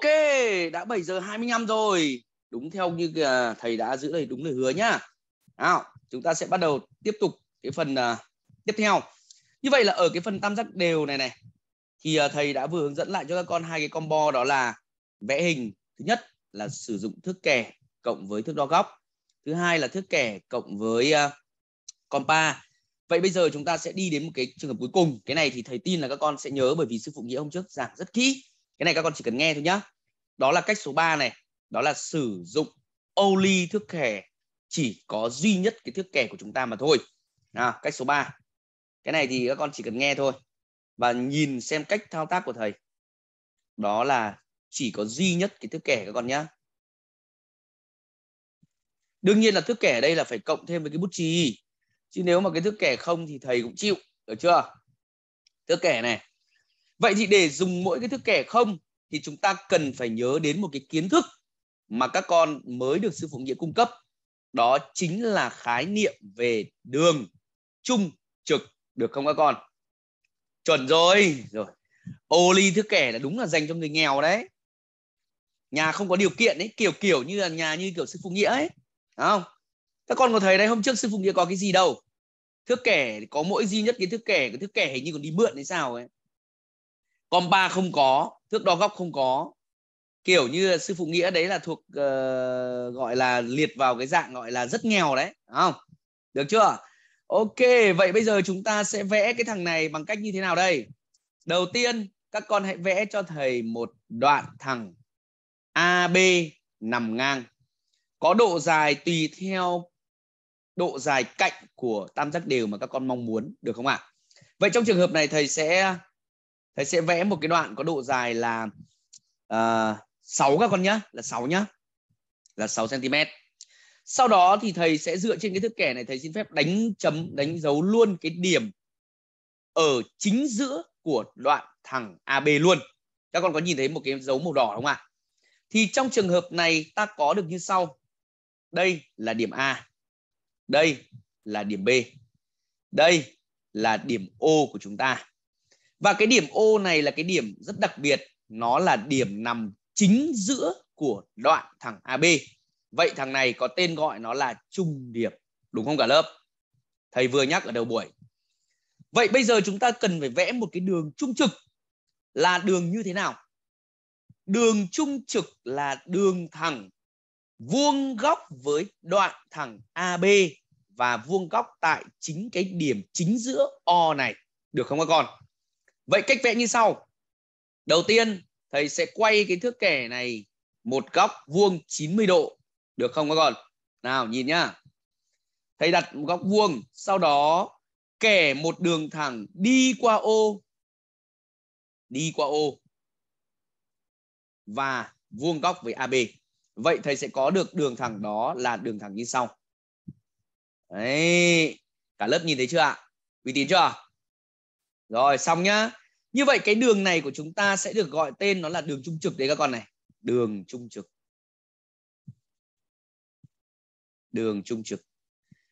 đã 7 giờ 25 rồi. Đúng theo như à, thầy đã giữ lời đúng lời hứa nhá. Nào, chúng ta sẽ bắt đầu tiếp tục cái phần à, tiếp theo. Như vậy là ở cái phần tam giác đều này này thì à, thầy đã vừa hướng dẫn lại cho các con hai cái combo đó là vẽ hình. Thứ nhất là sử dụng thước kẻ cộng với thước đo góc. Thứ hai là thước kẻ cộng với compa. Vậy bây giờ chúng ta sẽ đi đến một cái trường hợp cuối cùng. Cái này thì thầy tin là các con sẽ nhớ bởi vì sư phụ nghĩa hôm trước giảng rất kỹ cái này các con chỉ cần nghe thôi nhá đó là cách số 3 này đó là sử dụng only thước kẻ chỉ có duy nhất cái thước kẻ của chúng ta mà thôi à, cách số 3 cái này thì các con chỉ cần nghe thôi và nhìn xem cách thao tác của thầy đó là chỉ có duy nhất cái thước kẻ các con nhá đương nhiên là thước kẻ ở đây là phải cộng thêm với cái bút chì chứ nếu mà cái thước kẻ không thì thầy cũng chịu được chưa thước kẻ này vậy thì để dùng mỗi cái thước kẻ không thì chúng ta cần phải nhớ đến một cái kiến thức mà các con mới được sư phụ nghĩa cung cấp đó chính là khái niệm về đường trung trực được không các con chuẩn rồi rồi ô ly thước kẻ là đúng là dành cho người nghèo đấy nhà không có điều kiện ấy kiểu kiểu như là nhà như kiểu sư phụ nghĩa ấy Đúng không các con có thấy đấy hôm trước sư phụ nghĩa có cái gì đâu thước kẻ có mỗi duy nhất cái thước kẻ cái thước kẻ hình như còn đi mượn hay sao ấy compa không có thước đo góc không có kiểu như sư phụ nghĩa đấy là thuộc uh, gọi là liệt vào cái dạng gọi là rất nghèo đấy đúng không được chưa ok vậy bây giờ chúng ta sẽ vẽ cái thằng này bằng cách như thế nào đây đầu tiên các con hãy vẽ cho thầy một đoạn thẳng ab nằm ngang có độ dài tùy theo độ dài cạnh của tam giác đều mà các con mong muốn được không ạ à? vậy trong trường hợp này thầy sẽ thầy sẽ vẽ một cái đoạn có độ dài là ờ, uh, 6 các con nhá là 6 nhá là 6 cm sau đó thì thầy sẽ dựa trên cái thước kẻ này thầy xin phép đánh chấm đánh dấu luôn cái điểm ở chính giữa của đoạn thẳng AB luôn các con có nhìn thấy một cái dấu màu đỏ không ạ à? thì trong trường hợp này ta có được như sau đây là điểm A đây là điểm B đây là điểm O của chúng ta và cái điểm O này là cái điểm rất đặc biệt nó là điểm nằm chính giữa của đoạn thẳng AB vậy thằng này có tên gọi nó là trung điểm đúng không cả lớp thầy vừa nhắc ở đầu buổi vậy bây giờ chúng ta cần phải vẽ một cái đường trung trực là đường như thế nào đường trung trực là đường thẳng vuông góc với đoạn thẳng AB và vuông góc tại chính cái điểm chính giữa O này được không các con Vậy cách vẽ như sau. Đầu tiên, thầy sẽ quay cái thước kẻ này một góc vuông 90 độ. Được không các con? Nào nhìn nhá. Thầy đặt một góc vuông, sau đó kẻ một đường thẳng đi qua ô. Đi qua ô. Và vuông góc với AB. Vậy thầy sẽ có được đường thẳng đó là đường thẳng như sau. Đấy, cả lớp nhìn thấy chưa ạ? Uy tín chưa? rồi xong nhá như vậy cái đường này của chúng ta sẽ được gọi tên nó là đường trung trực đấy các con này đường trung trực đường trung trực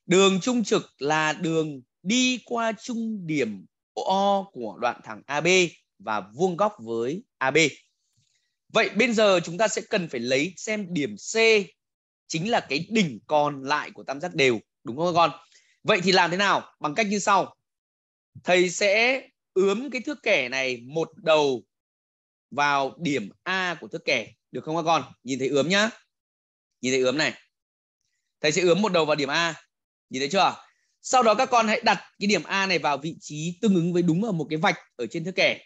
đường trung trực là đường đi qua trung điểm O của đoạn thẳng AB và vuông góc với AB. Vậy bây giờ chúng ta sẽ cần phải lấy xem điểm C chính là cái đỉnh còn lại của tam giác đều, đúng không các con? Vậy thì làm thế nào? Bằng cách như sau thầy sẽ ướm cái thước kẻ này một đầu vào điểm A của thước kẻ được không các con nhìn thấy ướm nhá nhìn thấy ướm này thầy sẽ ướm một đầu vào điểm A nhìn thấy chưa sau đó các con hãy đặt cái điểm A này vào vị trí tương ứng với đúng ở một cái vạch ở trên thước kẻ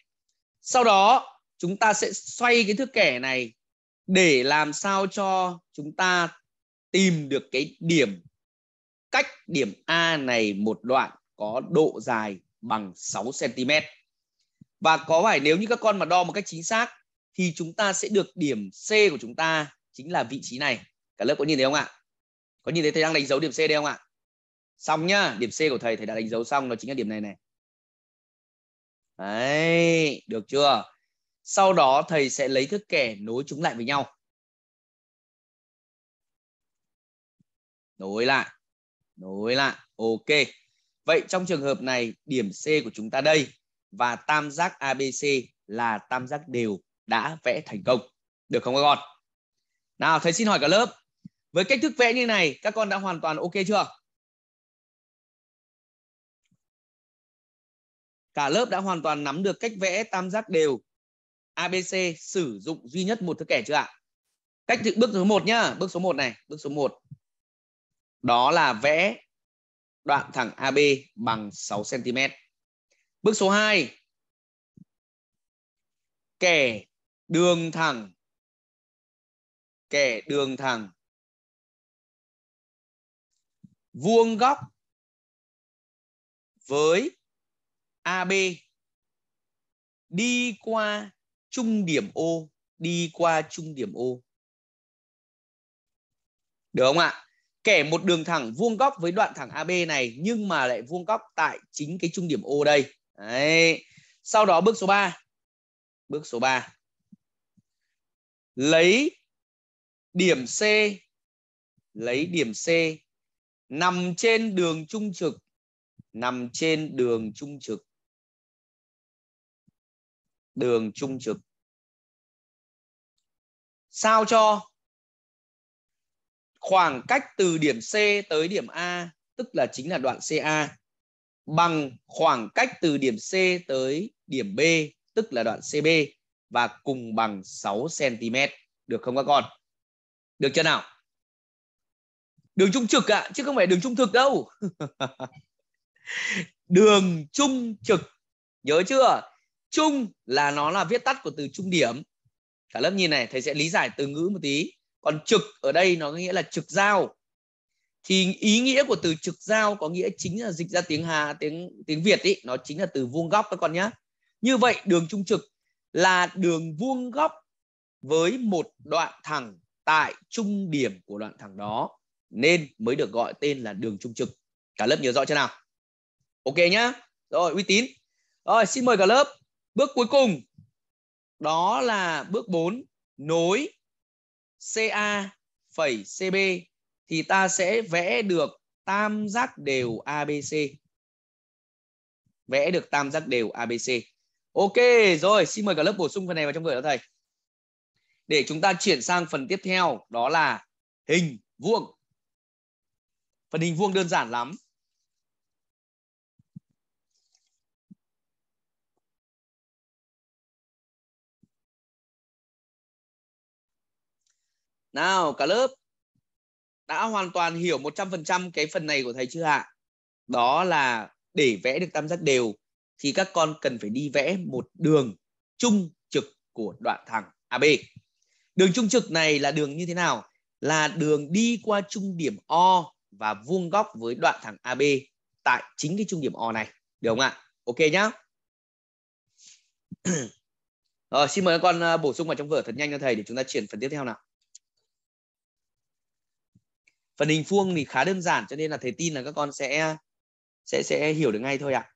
sau đó chúng ta sẽ xoay cái thước kẻ này để làm sao cho chúng ta tìm được cái điểm cách điểm A này một đoạn có độ dài bằng 6 cm. Và có phải nếu như các con mà đo một cách chính xác thì chúng ta sẽ được điểm C của chúng ta chính là vị trí này. Cả lớp có nhìn thấy không ạ? Có nhìn thấy thầy đang đánh dấu điểm C đây không ạ? Xong nhá, điểm C của thầy thầy đã đánh dấu xong nó chính là điểm này này. Đấy, được chưa? Sau đó thầy sẽ lấy thước kẻ nối chúng lại với nhau. Nối lại. Nối lại. Ok. Vậy trong trường hợp này điểm C của chúng ta đây và tam giác ABC là tam giác đều đã vẽ thành công. Được không các con? Nào thầy xin hỏi cả lớp. Với cách thức vẽ như này các con đã hoàn toàn ok chưa? Cả lớp đã hoàn toàn nắm được cách vẽ tam giác đều ABC sử dụng duy nhất một thứ kẻ chưa ạ? Cách thức bước số 1 nhá, bước số 1 này, bước số 1. Đó là vẽ đoạn thẳng AB bằng 6 cm. Bước số 2. Kẻ đường thẳng kẻ đường thẳng vuông góc với AB đi qua trung điểm O, đi qua trung điểm O. Được không ạ? kẻ một đường thẳng vuông góc với đoạn thẳng AB này nhưng mà lại vuông góc tại chính cái trung điểm O đây. Đấy. Sau đó bước số 3. Bước số 3. Lấy điểm C lấy điểm C nằm trên đường trung trực nằm trên đường trung trực đường trung trực sao cho khoảng cách từ điểm C tới điểm A tức là chính là đoạn CA bằng khoảng cách từ điểm C tới điểm B tức là đoạn CB và cùng bằng 6 cm được không các con? Được chưa nào? Đường trung trực ạ, à, chứ không phải đường trung thực đâu. đường trung trực. Nhớ chưa? Trung là nó là viết tắt của từ trung điểm. Cả lớp nhìn này thầy sẽ lý giải từ ngữ một tí còn trực ở đây nó nghĩa là trực giao thì ý nghĩa của từ trực giao có nghĩa chính là dịch ra tiếng Hà tiếng tiếng Việt ý nó chính là từ vuông góc các con nhé như vậy đường trung trực là đường vuông góc với một đoạn thẳng tại trung điểm của đoạn thẳng đó nên mới được gọi tên là đường trung trực cả lớp nhớ rõ chưa nào ok nhá rồi uy tín rồi xin mời cả lớp bước cuối cùng đó là bước 4 nối CA phẩy CB thì ta sẽ vẽ được tam giác đều ABC. Vẽ được tam giác đều ABC. Ok, rồi xin mời cả lớp bổ sung phần này vào trong gửi đó thầy. Để chúng ta chuyển sang phần tiếp theo đó là hình vuông. Phần hình vuông đơn giản lắm. Nào cả lớp đã hoàn toàn hiểu 100% cái phần này của thầy chưa ạ? Đó là để vẽ được tam giác đều thì các con cần phải đi vẽ một đường trung trực của đoạn thẳng AB. Đường trung trực này là đường như thế nào? Là đường đi qua trung điểm O và vuông góc với đoạn thẳng AB tại chính cái trung điểm O này. Được không ạ? Ok nhá. Rồi, xin mời các con à, bổ sung vào trong vở thật nhanh cho thầy để chúng ta chuyển phần tiếp theo nào phần hình vuông thì khá đơn giản cho nên là thầy tin là các con sẽ sẽ sẽ hiểu được ngay thôi ạ à.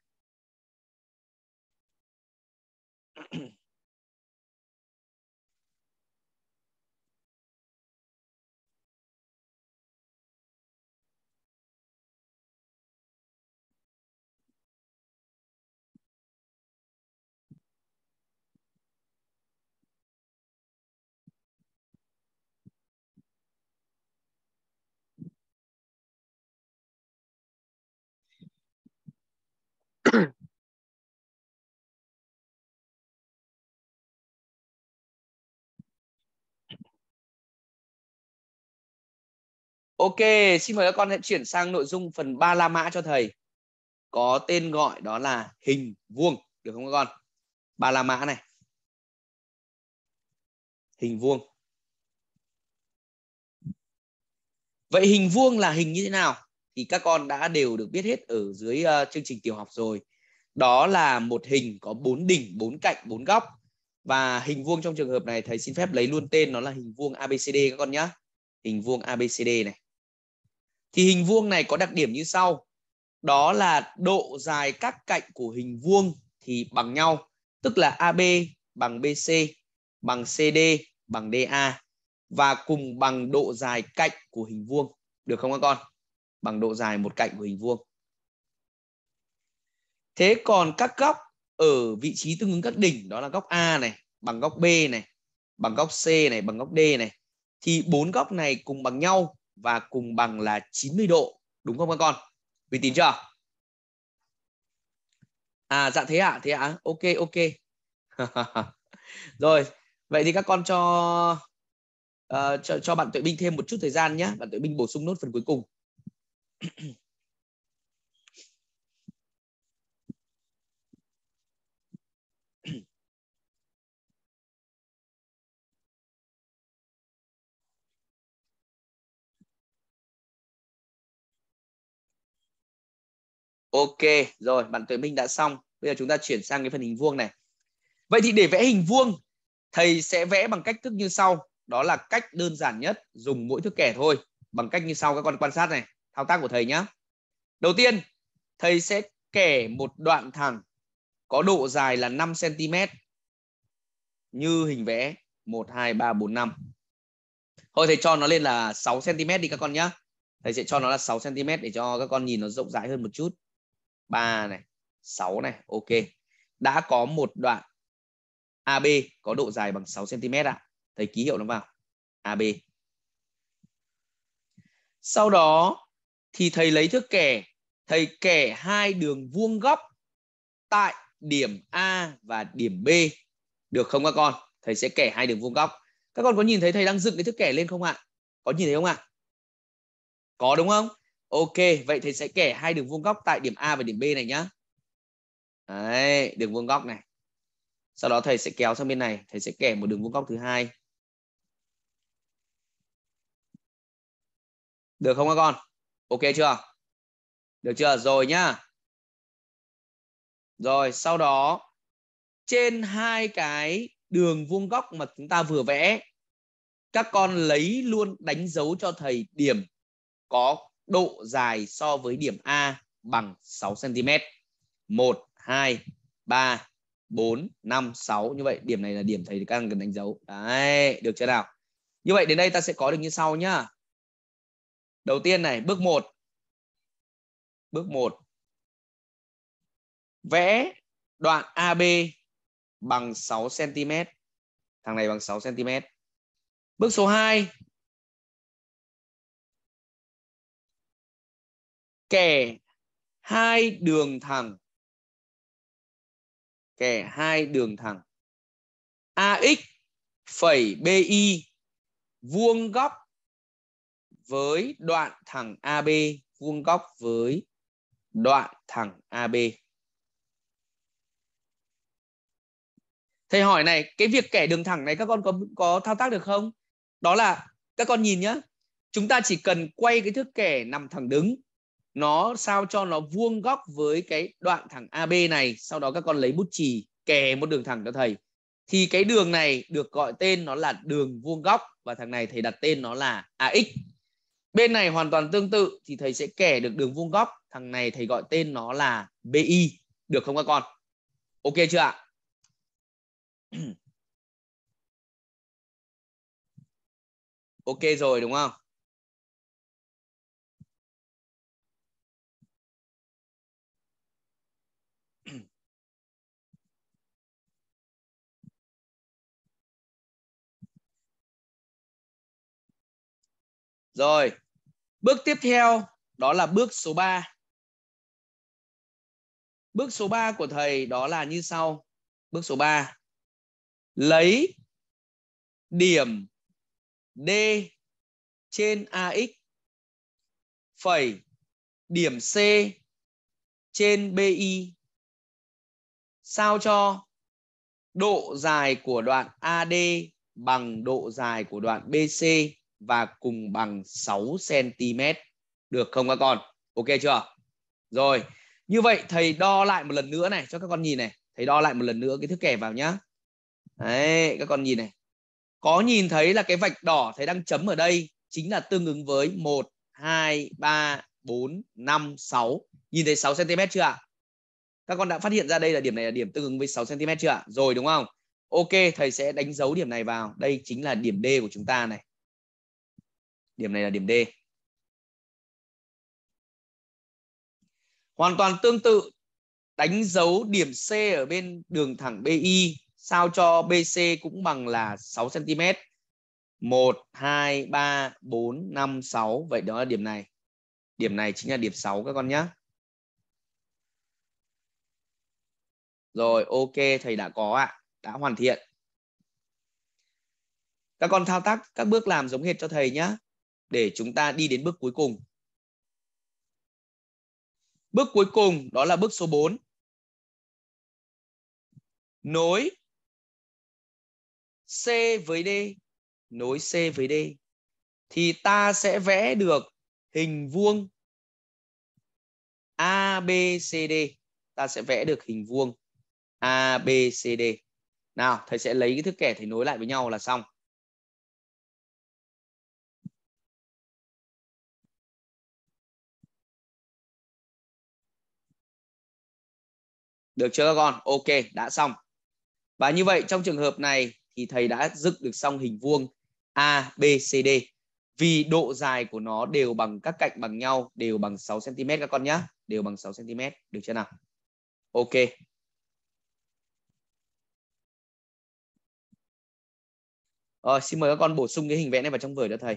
Ok, xin mời các con hãy chuyển sang nội dung phần 3 La Mã cho thầy. Có tên gọi đó là hình vuông, được không các con? Ba La Mã này. Hình vuông. Vậy hình vuông là hình như thế nào? Thì các con đã đều được biết hết ở dưới uh, chương trình tiểu học rồi. Đó là một hình có bốn đỉnh, bốn cạnh, bốn góc. Và hình vuông trong trường hợp này thầy xin phép lấy luôn tên nó là hình vuông ABCD các con nhé. Hình vuông ABCD này thì hình vuông này có đặc điểm như sau đó là độ dài các cạnh của hình vuông thì bằng nhau tức là AB bằng BC bằng CD bằng DA và cùng bằng độ dài cạnh của hình vuông được không các con bằng độ dài một cạnh của hình vuông thế còn các góc ở vị trí tương ứng các đỉnh đó là góc A này bằng góc B này bằng góc C này bằng góc D này thì bốn góc này cùng bằng nhau và cùng bằng là 90 độ. Đúng không các con? Uy tín chưa? À dạ thế ạ, à, thế ạ. À? Ok ok. Rồi, vậy thì các con cho uh, cho cho bạn Tuệ Binh thêm một chút thời gian nhé. Bạn Tuệ Binh bổ sung nốt phần cuối cùng. Ok, rồi bạn Tuệ Minh đã xong. Bây giờ chúng ta chuyển sang cái phần hình vuông này. Vậy thì để vẽ hình vuông, thầy sẽ vẽ bằng cách thức như sau. Đó là cách đơn giản nhất, dùng mỗi thước kẻ thôi. Bằng cách như sau các con quan sát này, thao tác của thầy nhé. Đầu tiên, thầy sẽ kẻ một đoạn thẳng có độ dài là 5cm như hình vẽ 1, 2, 3, 4, 5. Thôi thầy cho nó lên là 6cm đi các con nhé. Thầy sẽ cho nó là 6cm để cho các con nhìn nó rộng rãi hơn một chút. 3 này, 6 này, ok. Đã có một đoạn AB có độ dài bằng 6 cm ạ. Thầy ký hiệu nó vào. AB. Sau đó thì thầy lấy thước kẻ, thầy kẻ hai đường vuông góc tại điểm A và điểm B. Được không các con? Thầy sẽ kẻ hai đường vuông góc. Các con có nhìn thấy thầy đang dựng cái thước kẻ lên không ạ? Có nhìn thấy không ạ? Có đúng không? Ok, vậy thầy sẽ kẻ hai đường vuông góc tại điểm A và điểm B này nhá. Đấy, đường vuông góc này. Sau đó thầy sẽ kéo sang bên này, thầy sẽ kẻ một đường vuông góc thứ hai. Được không các con? Ok chưa? Được chưa? Rồi nhá. Rồi, sau đó trên hai cái đường vuông góc mà chúng ta vừa vẽ, các con lấy luôn đánh dấu cho thầy điểm có độ dài so với điểm A bằng 6 cm. 1 2 3 4 5 6 như vậy điểm này là điểm thầy đang cần đánh dấu. Đấy, được chưa nào? Như vậy đến đây ta sẽ có được như sau nhá. Đầu tiên này, bước 1. Bước 1. Vẽ đoạn AB bằng 6 cm. Thằng này bằng 6 cm. Bước số 2, kẻ hai đường thẳng kẻ hai đường thẳng AX phẩy BI vuông góc với đoạn thẳng AB vuông góc với đoạn thẳng AB. Thầy hỏi này, cái việc kẻ đường thẳng này các con có có thao tác được không? Đó là các con nhìn nhá. Chúng ta chỉ cần quay cái thước kẻ nằm thẳng đứng nó sao cho nó vuông góc với cái đoạn thẳng AB này sau đó các con lấy bút chì kè một đường thẳng cho thầy thì cái đường này được gọi tên nó là đường vuông góc và thằng này thầy đặt tên nó là AX bên này hoàn toàn tương tự thì thầy sẽ kẻ được đường vuông góc thằng này thầy gọi tên nó là BI được không các con ok chưa ạ ok rồi đúng không Rồi, bước tiếp theo đó là bước số 3. Bước số 3 của thầy đó là như sau. Bước số 3. Lấy điểm D trên AX phẩy điểm C trên BI sao cho độ dài của đoạn AD bằng độ dài của đoạn BC và cùng bằng 6 cm. Được không các con? Ok chưa? Rồi, như vậy thầy đo lại một lần nữa này cho các con nhìn này. Thầy đo lại một lần nữa cái thước kẻ vào nhá. Đấy, các con nhìn này. Có nhìn thấy là cái vạch đỏ thầy đang chấm ở đây chính là tương ứng với 1 2 3 4 5 6. Nhìn thấy 6 cm chưa ạ? Các con đã phát hiện ra đây là điểm này là điểm tương ứng với 6 cm chưa ạ? Rồi đúng không? Ok, thầy sẽ đánh dấu điểm này vào. Đây chính là điểm D của chúng ta này điểm này là điểm D hoàn toàn tương tự đánh dấu điểm C ở bên đường thẳng BI sao cho BC cũng bằng là 6 cm 1 2 3 4 5 6 vậy đó là điểm này điểm này chính là điểm 6 các con nhé Rồi ok thầy đã có ạ, đã hoàn thiện. Các con thao tác các bước làm giống hệt cho thầy nhé để chúng ta đi đến bước cuối cùng. Bước cuối cùng đó là bước số 4. Nối C với D, nối C với D thì ta sẽ vẽ được hình vuông ABCD. Ta sẽ vẽ được hình vuông ABCD. Nào, thầy sẽ lấy cái thước kẻ thầy nối lại với nhau là xong. Được chưa các con? Ok, đã xong. Và như vậy trong trường hợp này thì thầy đã dựng được xong hình vuông ABCD Vì độ dài của nó đều bằng các cạnh bằng nhau, đều bằng 6 cm các con nhé. Đều bằng 6 cm, được chưa nào? Ok. Ờ, xin mời các con bổ sung cái hình vẽ này vào trong vở cho thầy.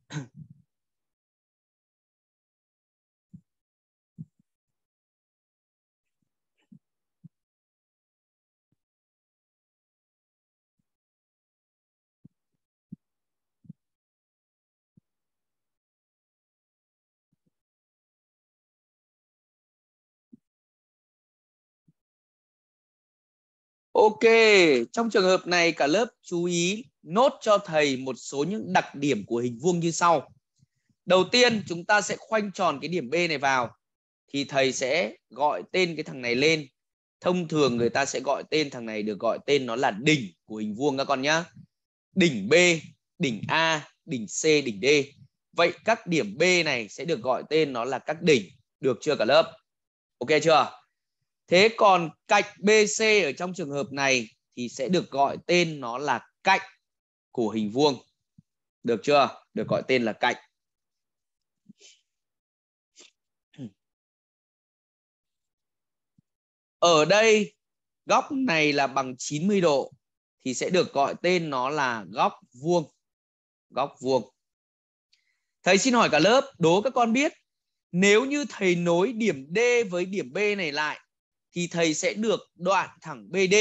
Ok, trong trường hợp này cả lớp chú ý nốt cho thầy một số những đặc điểm của hình vuông như sau. Đầu tiên chúng ta sẽ khoanh tròn cái điểm B này vào thì thầy sẽ gọi tên cái thằng này lên. Thông thường người ta sẽ gọi tên thằng này được gọi tên nó là đỉnh của hình vuông các con nhá. Đỉnh B, đỉnh A, đỉnh C, đỉnh D. Vậy các điểm B này sẽ được gọi tên nó là các đỉnh, được chưa cả lớp? Ok chưa? Thế còn cạnh BC ở trong trường hợp này thì sẽ được gọi tên nó là cạnh của hình vuông. Được chưa? Được gọi tên là cạnh. Ở đây góc này là bằng 90 độ thì sẽ được gọi tên nó là góc vuông. Góc vuông. Thầy xin hỏi cả lớp, đố các con biết nếu như thầy nối điểm D với điểm B này lại thì thầy sẽ được đoạn thẳng BD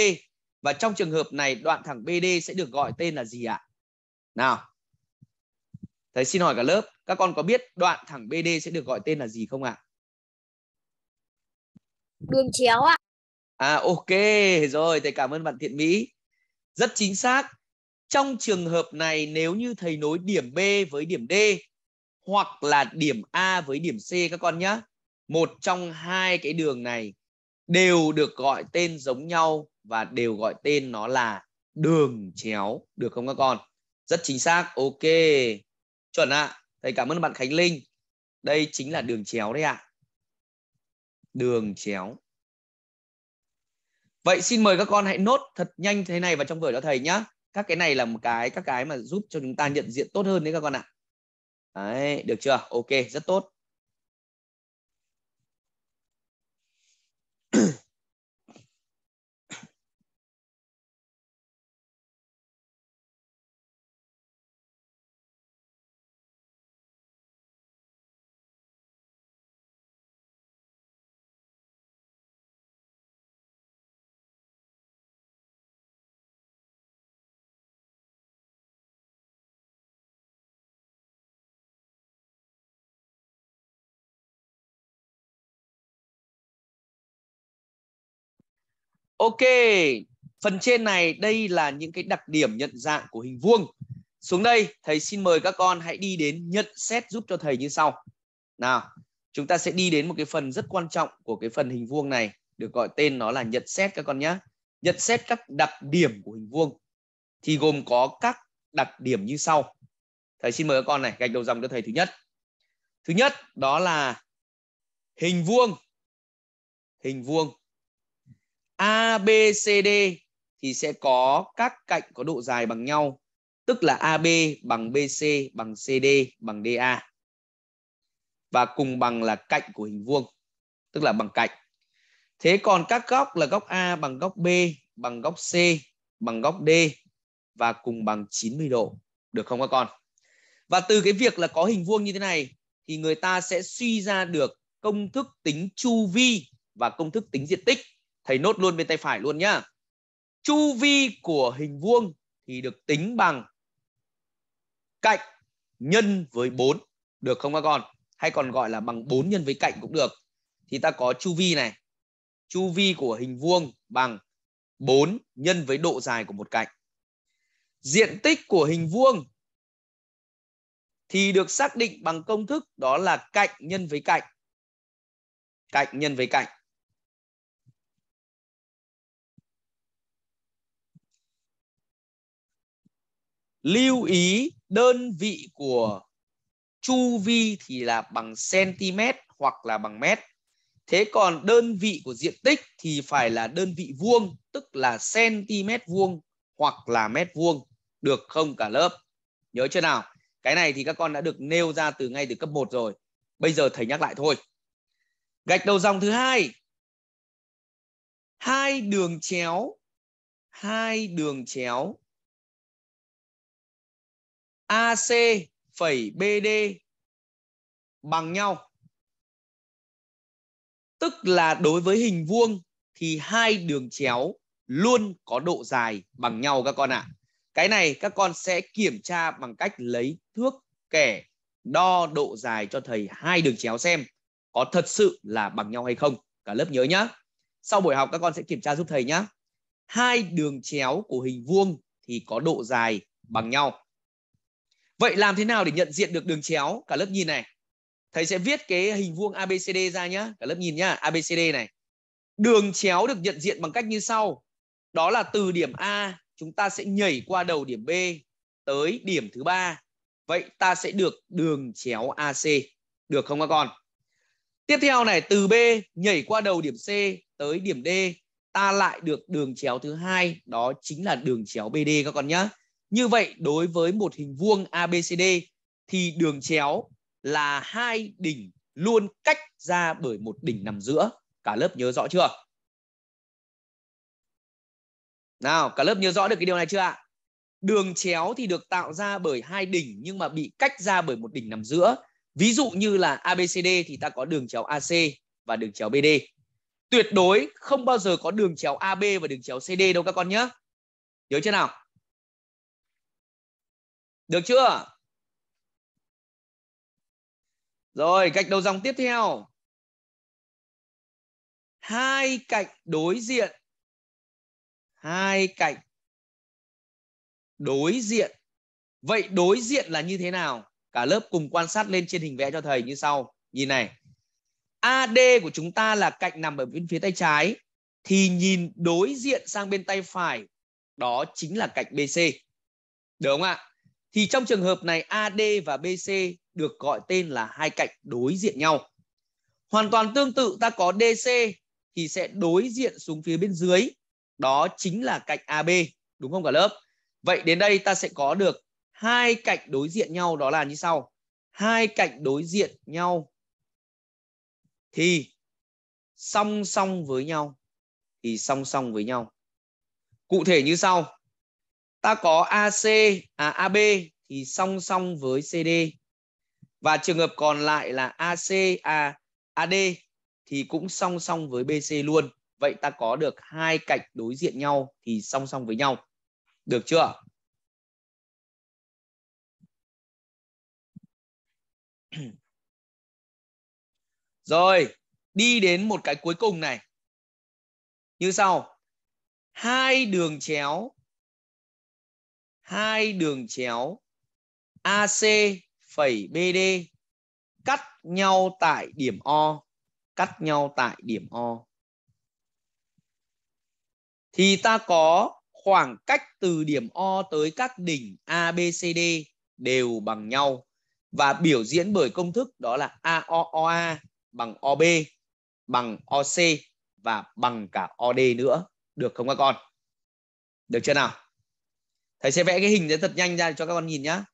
và trong trường hợp này đoạn thẳng BD sẽ được gọi tên là gì ạ? Nào. Thầy xin hỏi cả lớp, các con có biết đoạn thẳng BD sẽ được gọi tên là gì không ạ? Đường chéo ạ. À ok, rồi thầy cảm ơn bạn Thiện Mỹ. Rất chính xác. Trong trường hợp này nếu như thầy nối điểm B với điểm D hoặc là điểm A với điểm C các con nhé. Một trong hai cái đường này đều được gọi tên giống nhau và đều gọi tên nó là đường chéo được không các con rất chính xác ok chuẩn ạ à. thầy cảm ơn bạn khánh linh đây chính là đường chéo đấy ạ à. đường chéo vậy xin mời các con hãy nốt thật nhanh thế này vào trong vở cho thầy nhá các cái này là một cái các cái mà giúp cho chúng ta nhận diện tốt hơn đấy các con ạ à. đấy được chưa ok rất tốt Ok, phần trên này đây là những cái đặc điểm nhận dạng của hình vuông. Xuống đây, thầy xin mời các con hãy đi đến nhận xét giúp cho thầy như sau. Nào, chúng ta sẽ đi đến một cái phần rất quan trọng của cái phần hình vuông này, được gọi tên nó là nhận xét các con nhé. Nhận xét các đặc điểm của hình vuông thì gồm có các đặc điểm như sau. Thầy xin mời các con này gạch đầu dòng cho thầy thứ nhất. Thứ nhất đó là hình vuông. Hình vuông A, B, C, D thì sẽ có các cạnh có độ dài bằng nhau, tức là AB bằng BC bằng CD bằng DA. Và cùng bằng là cạnh của hình vuông, tức là bằng cạnh. Thế còn các góc là góc A bằng góc B bằng góc C bằng góc D và cùng bằng 90 độ. Được không các con? Và từ cái việc là có hình vuông như thế này thì người ta sẽ suy ra được công thức tính chu vi và công thức tính diện tích thầy nốt luôn bên tay phải luôn nhá chu vi của hình vuông thì được tính bằng cạnh nhân với 4 được không các con hay còn gọi là bằng 4 nhân với cạnh cũng được thì ta có chu vi này chu vi của hình vuông bằng 4 nhân với độ dài của một cạnh diện tích của hình vuông thì được xác định bằng công thức đó là cạnh nhân với cạnh cạnh nhân với cạnh lưu ý đơn vị của chu vi thì là bằng cm hoặc là bằng mét thế còn đơn vị của diện tích thì phải là đơn vị vuông tức là cm vuông hoặc là mét vuông được không cả lớp nhớ chưa nào cái này thì các con đã được nêu ra từ ngay từ cấp 1 rồi bây giờ thầy nhắc lại thôi gạch đầu dòng thứ hai hai đường chéo hai đường chéo AC phẩy BD bằng nhau. Tức là đối với hình vuông thì hai đường chéo luôn có độ dài bằng nhau các con ạ. À. Cái này các con sẽ kiểm tra bằng cách lấy thước kẻ đo độ dài cho thầy hai đường chéo xem có thật sự là bằng nhau hay không. Cả lớp nhớ nhá. Sau buổi học các con sẽ kiểm tra giúp thầy nhá. Hai đường chéo của hình vuông thì có độ dài bằng nhau. Vậy làm thế nào để nhận diện được đường chéo cả lớp nhìn này? Thầy sẽ viết cái hình vuông ABCD ra nhá, cả lớp nhìn nhá, ABCD này. Đường chéo được nhận diện bằng cách như sau. Đó là từ điểm A chúng ta sẽ nhảy qua đầu điểm B tới điểm thứ ba. Vậy ta sẽ được đường chéo AC. Được không các con? Tiếp theo này, từ B nhảy qua đầu điểm C tới điểm D, ta lại được đường chéo thứ hai, đó chính là đường chéo BD các con nhá. Như vậy đối với một hình vuông ABCD thì đường chéo là hai đỉnh luôn cách ra bởi một đỉnh nằm giữa. Cả lớp nhớ rõ chưa? Nào, cả lớp nhớ rõ được cái điều này chưa ạ? Đường chéo thì được tạo ra bởi hai đỉnh nhưng mà bị cách ra bởi một đỉnh nằm giữa. Ví dụ như là ABCD thì ta có đường chéo AC và đường chéo BD. Tuyệt đối không bao giờ có đường chéo AB và đường chéo CD đâu các con nhé. Nhớ chưa nào? Được chưa? Rồi, gạch đầu dòng tiếp theo. Hai cạnh đối diện. Hai cạnh đối diện. Vậy đối diện là như thế nào? Cả lớp cùng quan sát lên trên hình vẽ cho thầy như sau. Nhìn này. AD của chúng ta là cạnh nằm ở bên phía tay trái thì nhìn đối diện sang bên tay phải đó chính là cạnh BC. Được không ạ? thì trong trường hợp này AD và BC được gọi tên là hai cạnh đối diện nhau. Hoàn toàn tương tự ta có DC thì sẽ đối diện xuống phía bên dưới, đó chính là cạnh AB, đúng không cả lớp? Vậy đến đây ta sẽ có được hai cạnh đối diện nhau đó là như sau. Hai cạnh đối diện nhau thì song song với nhau thì song song với nhau. Cụ thể như sau ta có AC à AB thì song song với CD và trường hợp còn lại là AC à AD thì cũng song song với BC luôn. Vậy ta có được hai cạnh đối diện nhau thì song song với nhau. Được chưa? Rồi, đi đến một cái cuối cùng này. Như sau. Hai đường chéo hai đường chéo AC phẩy BD cắt nhau tại điểm O cắt nhau tại điểm O thì ta có khoảng cách từ điểm O tới các đỉnh ABCD đều bằng nhau và biểu diễn bởi công thức đó là AOOA bằng OB bằng OC và bằng cả OD nữa được không các con được chưa nào thầy sẽ vẽ cái hình đấy thật nhanh ra cho các con nhìn nhá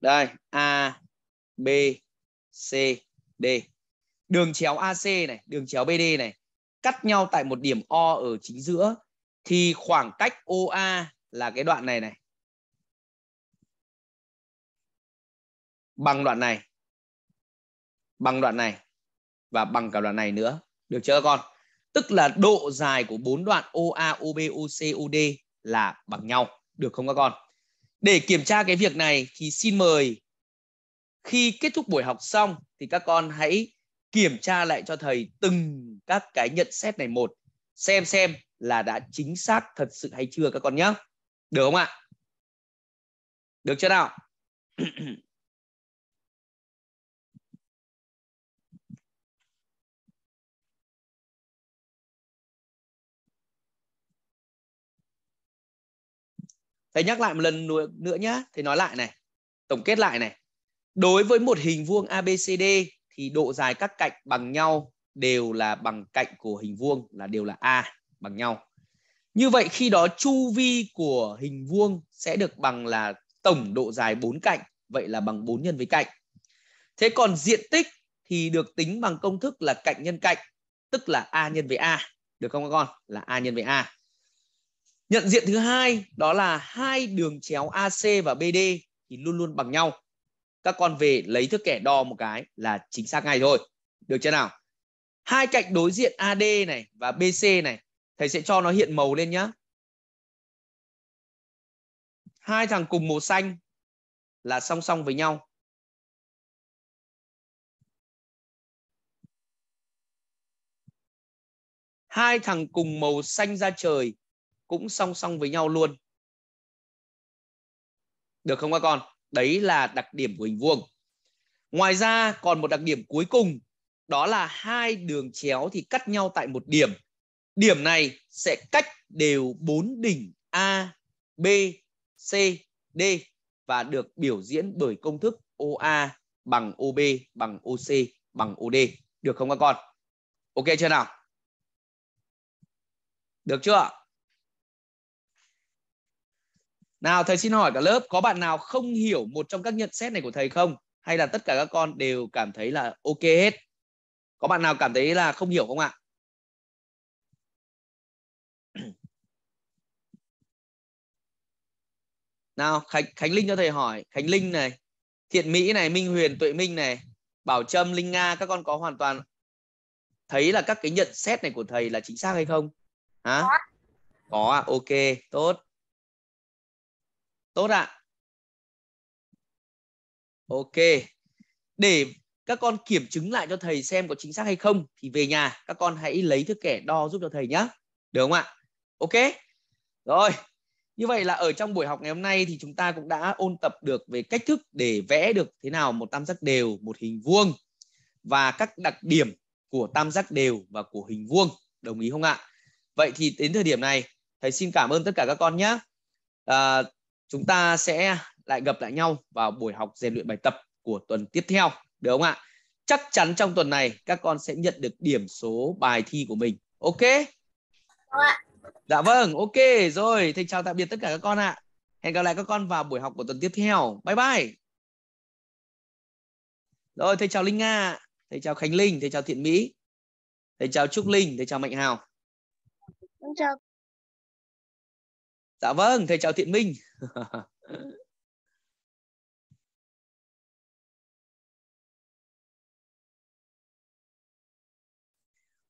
đây a b c d đường chéo ac này đường chéo bd này cắt nhau tại một điểm o ở chính giữa thì khoảng cách oa là cái đoạn này này bằng đoạn này bằng đoạn này và bằng cả đoạn này nữa được chưa các con tức là độ dài của bốn đoạn OA OB OC OD là bằng nhau được không các con để kiểm tra cái việc này thì xin mời khi kết thúc buổi học xong thì các con hãy kiểm tra lại cho thầy từng các cái nhận xét này một xem xem là đã chính xác thật sự hay chưa các con nhé được không ạ được chưa nào thầy nhắc lại một lần nữa nhá thầy nói lại này tổng kết lại này đối với một hình vuông abcd thì độ dài các cạnh bằng nhau đều là bằng cạnh của hình vuông là đều là a bằng nhau như vậy khi đó chu vi của hình vuông sẽ được bằng là tổng độ dài bốn cạnh vậy là bằng 4 nhân với cạnh thế còn diện tích thì được tính bằng công thức là cạnh nhân cạnh tức là a nhân với a được không các con là a nhân với a Nhận diện thứ hai đó là hai đường chéo AC và BD thì luôn luôn bằng nhau. Các con về lấy thước kẻ đo một cái là chính xác ngay thôi. Được chưa nào? Hai cạnh đối diện AD này và BC này, thầy sẽ cho nó hiện màu lên nhá. Hai thằng cùng màu xanh là song song với nhau. Hai thằng cùng màu xanh ra trời cũng song song với nhau luôn được không các con đấy là đặc điểm của hình vuông ngoài ra còn một đặc điểm cuối cùng đó là hai đường chéo thì cắt nhau tại một điểm điểm này sẽ cách đều bốn đỉnh a b c d và được biểu diễn bởi công thức oa bằng ob bằng oc bằng od được không các con ok chưa nào được chưa ạ? Nào thầy xin hỏi cả lớp có bạn nào không hiểu một trong các nhận xét này của thầy không? Hay là tất cả các con đều cảm thấy là ok hết? Có bạn nào cảm thấy là không hiểu không ạ? Nào Khánh, Khánh Linh cho thầy hỏi Khánh Linh này Thiện Mỹ này Minh Huyền Tuệ Minh này Bảo Trâm Linh Nga các con có hoàn toàn thấy là các cái nhận xét này của thầy là chính xác hay không? Hả? Có à, ok, tốt. Tốt ạ. Ok. Để các con kiểm chứng lại cho thầy xem có chính xác hay không thì về nhà các con hãy lấy thước kẻ đo giúp cho thầy nhé. Được không ạ? Ok. Rồi. Như vậy là ở trong buổi học ngày hôm nay thì chúng ta cũng đã ôn tập được về cách thức để vẽ được thế nào một tam giác đều, một hình vuông và các đặc điểm của tam giác đều và của hình vuông. Đồng ý không ạ? Vậy thì đến thời điểm này thầy xin cảm ơn tất cả các con nhé. À, chúng ta sẽ lại gặp lại nhau vào buổi học rèn luyện bài tập của tuần tiếp theo được không ạ chắc chắn trong tuần này các con sẽ nhận được điểm số bài thi của mình ok vâng dạ vâng ok rồi thầy chào tạm biệt tất cả các con ạ hẹn gặp lại các con vào buổi học của tuần tiếp theo bye bye rồi thầy chào linh nga thầy chào khánh linh thầy chào thiện mỹ thầy chào trúc linh thầy chào mạnh hào chào dạ vâng thầy chào thiện minh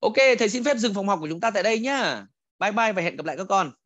ok thầy xin phép dừng phòng học của chúng ta tại đây nhá bye bye và hẹn gặp lại các con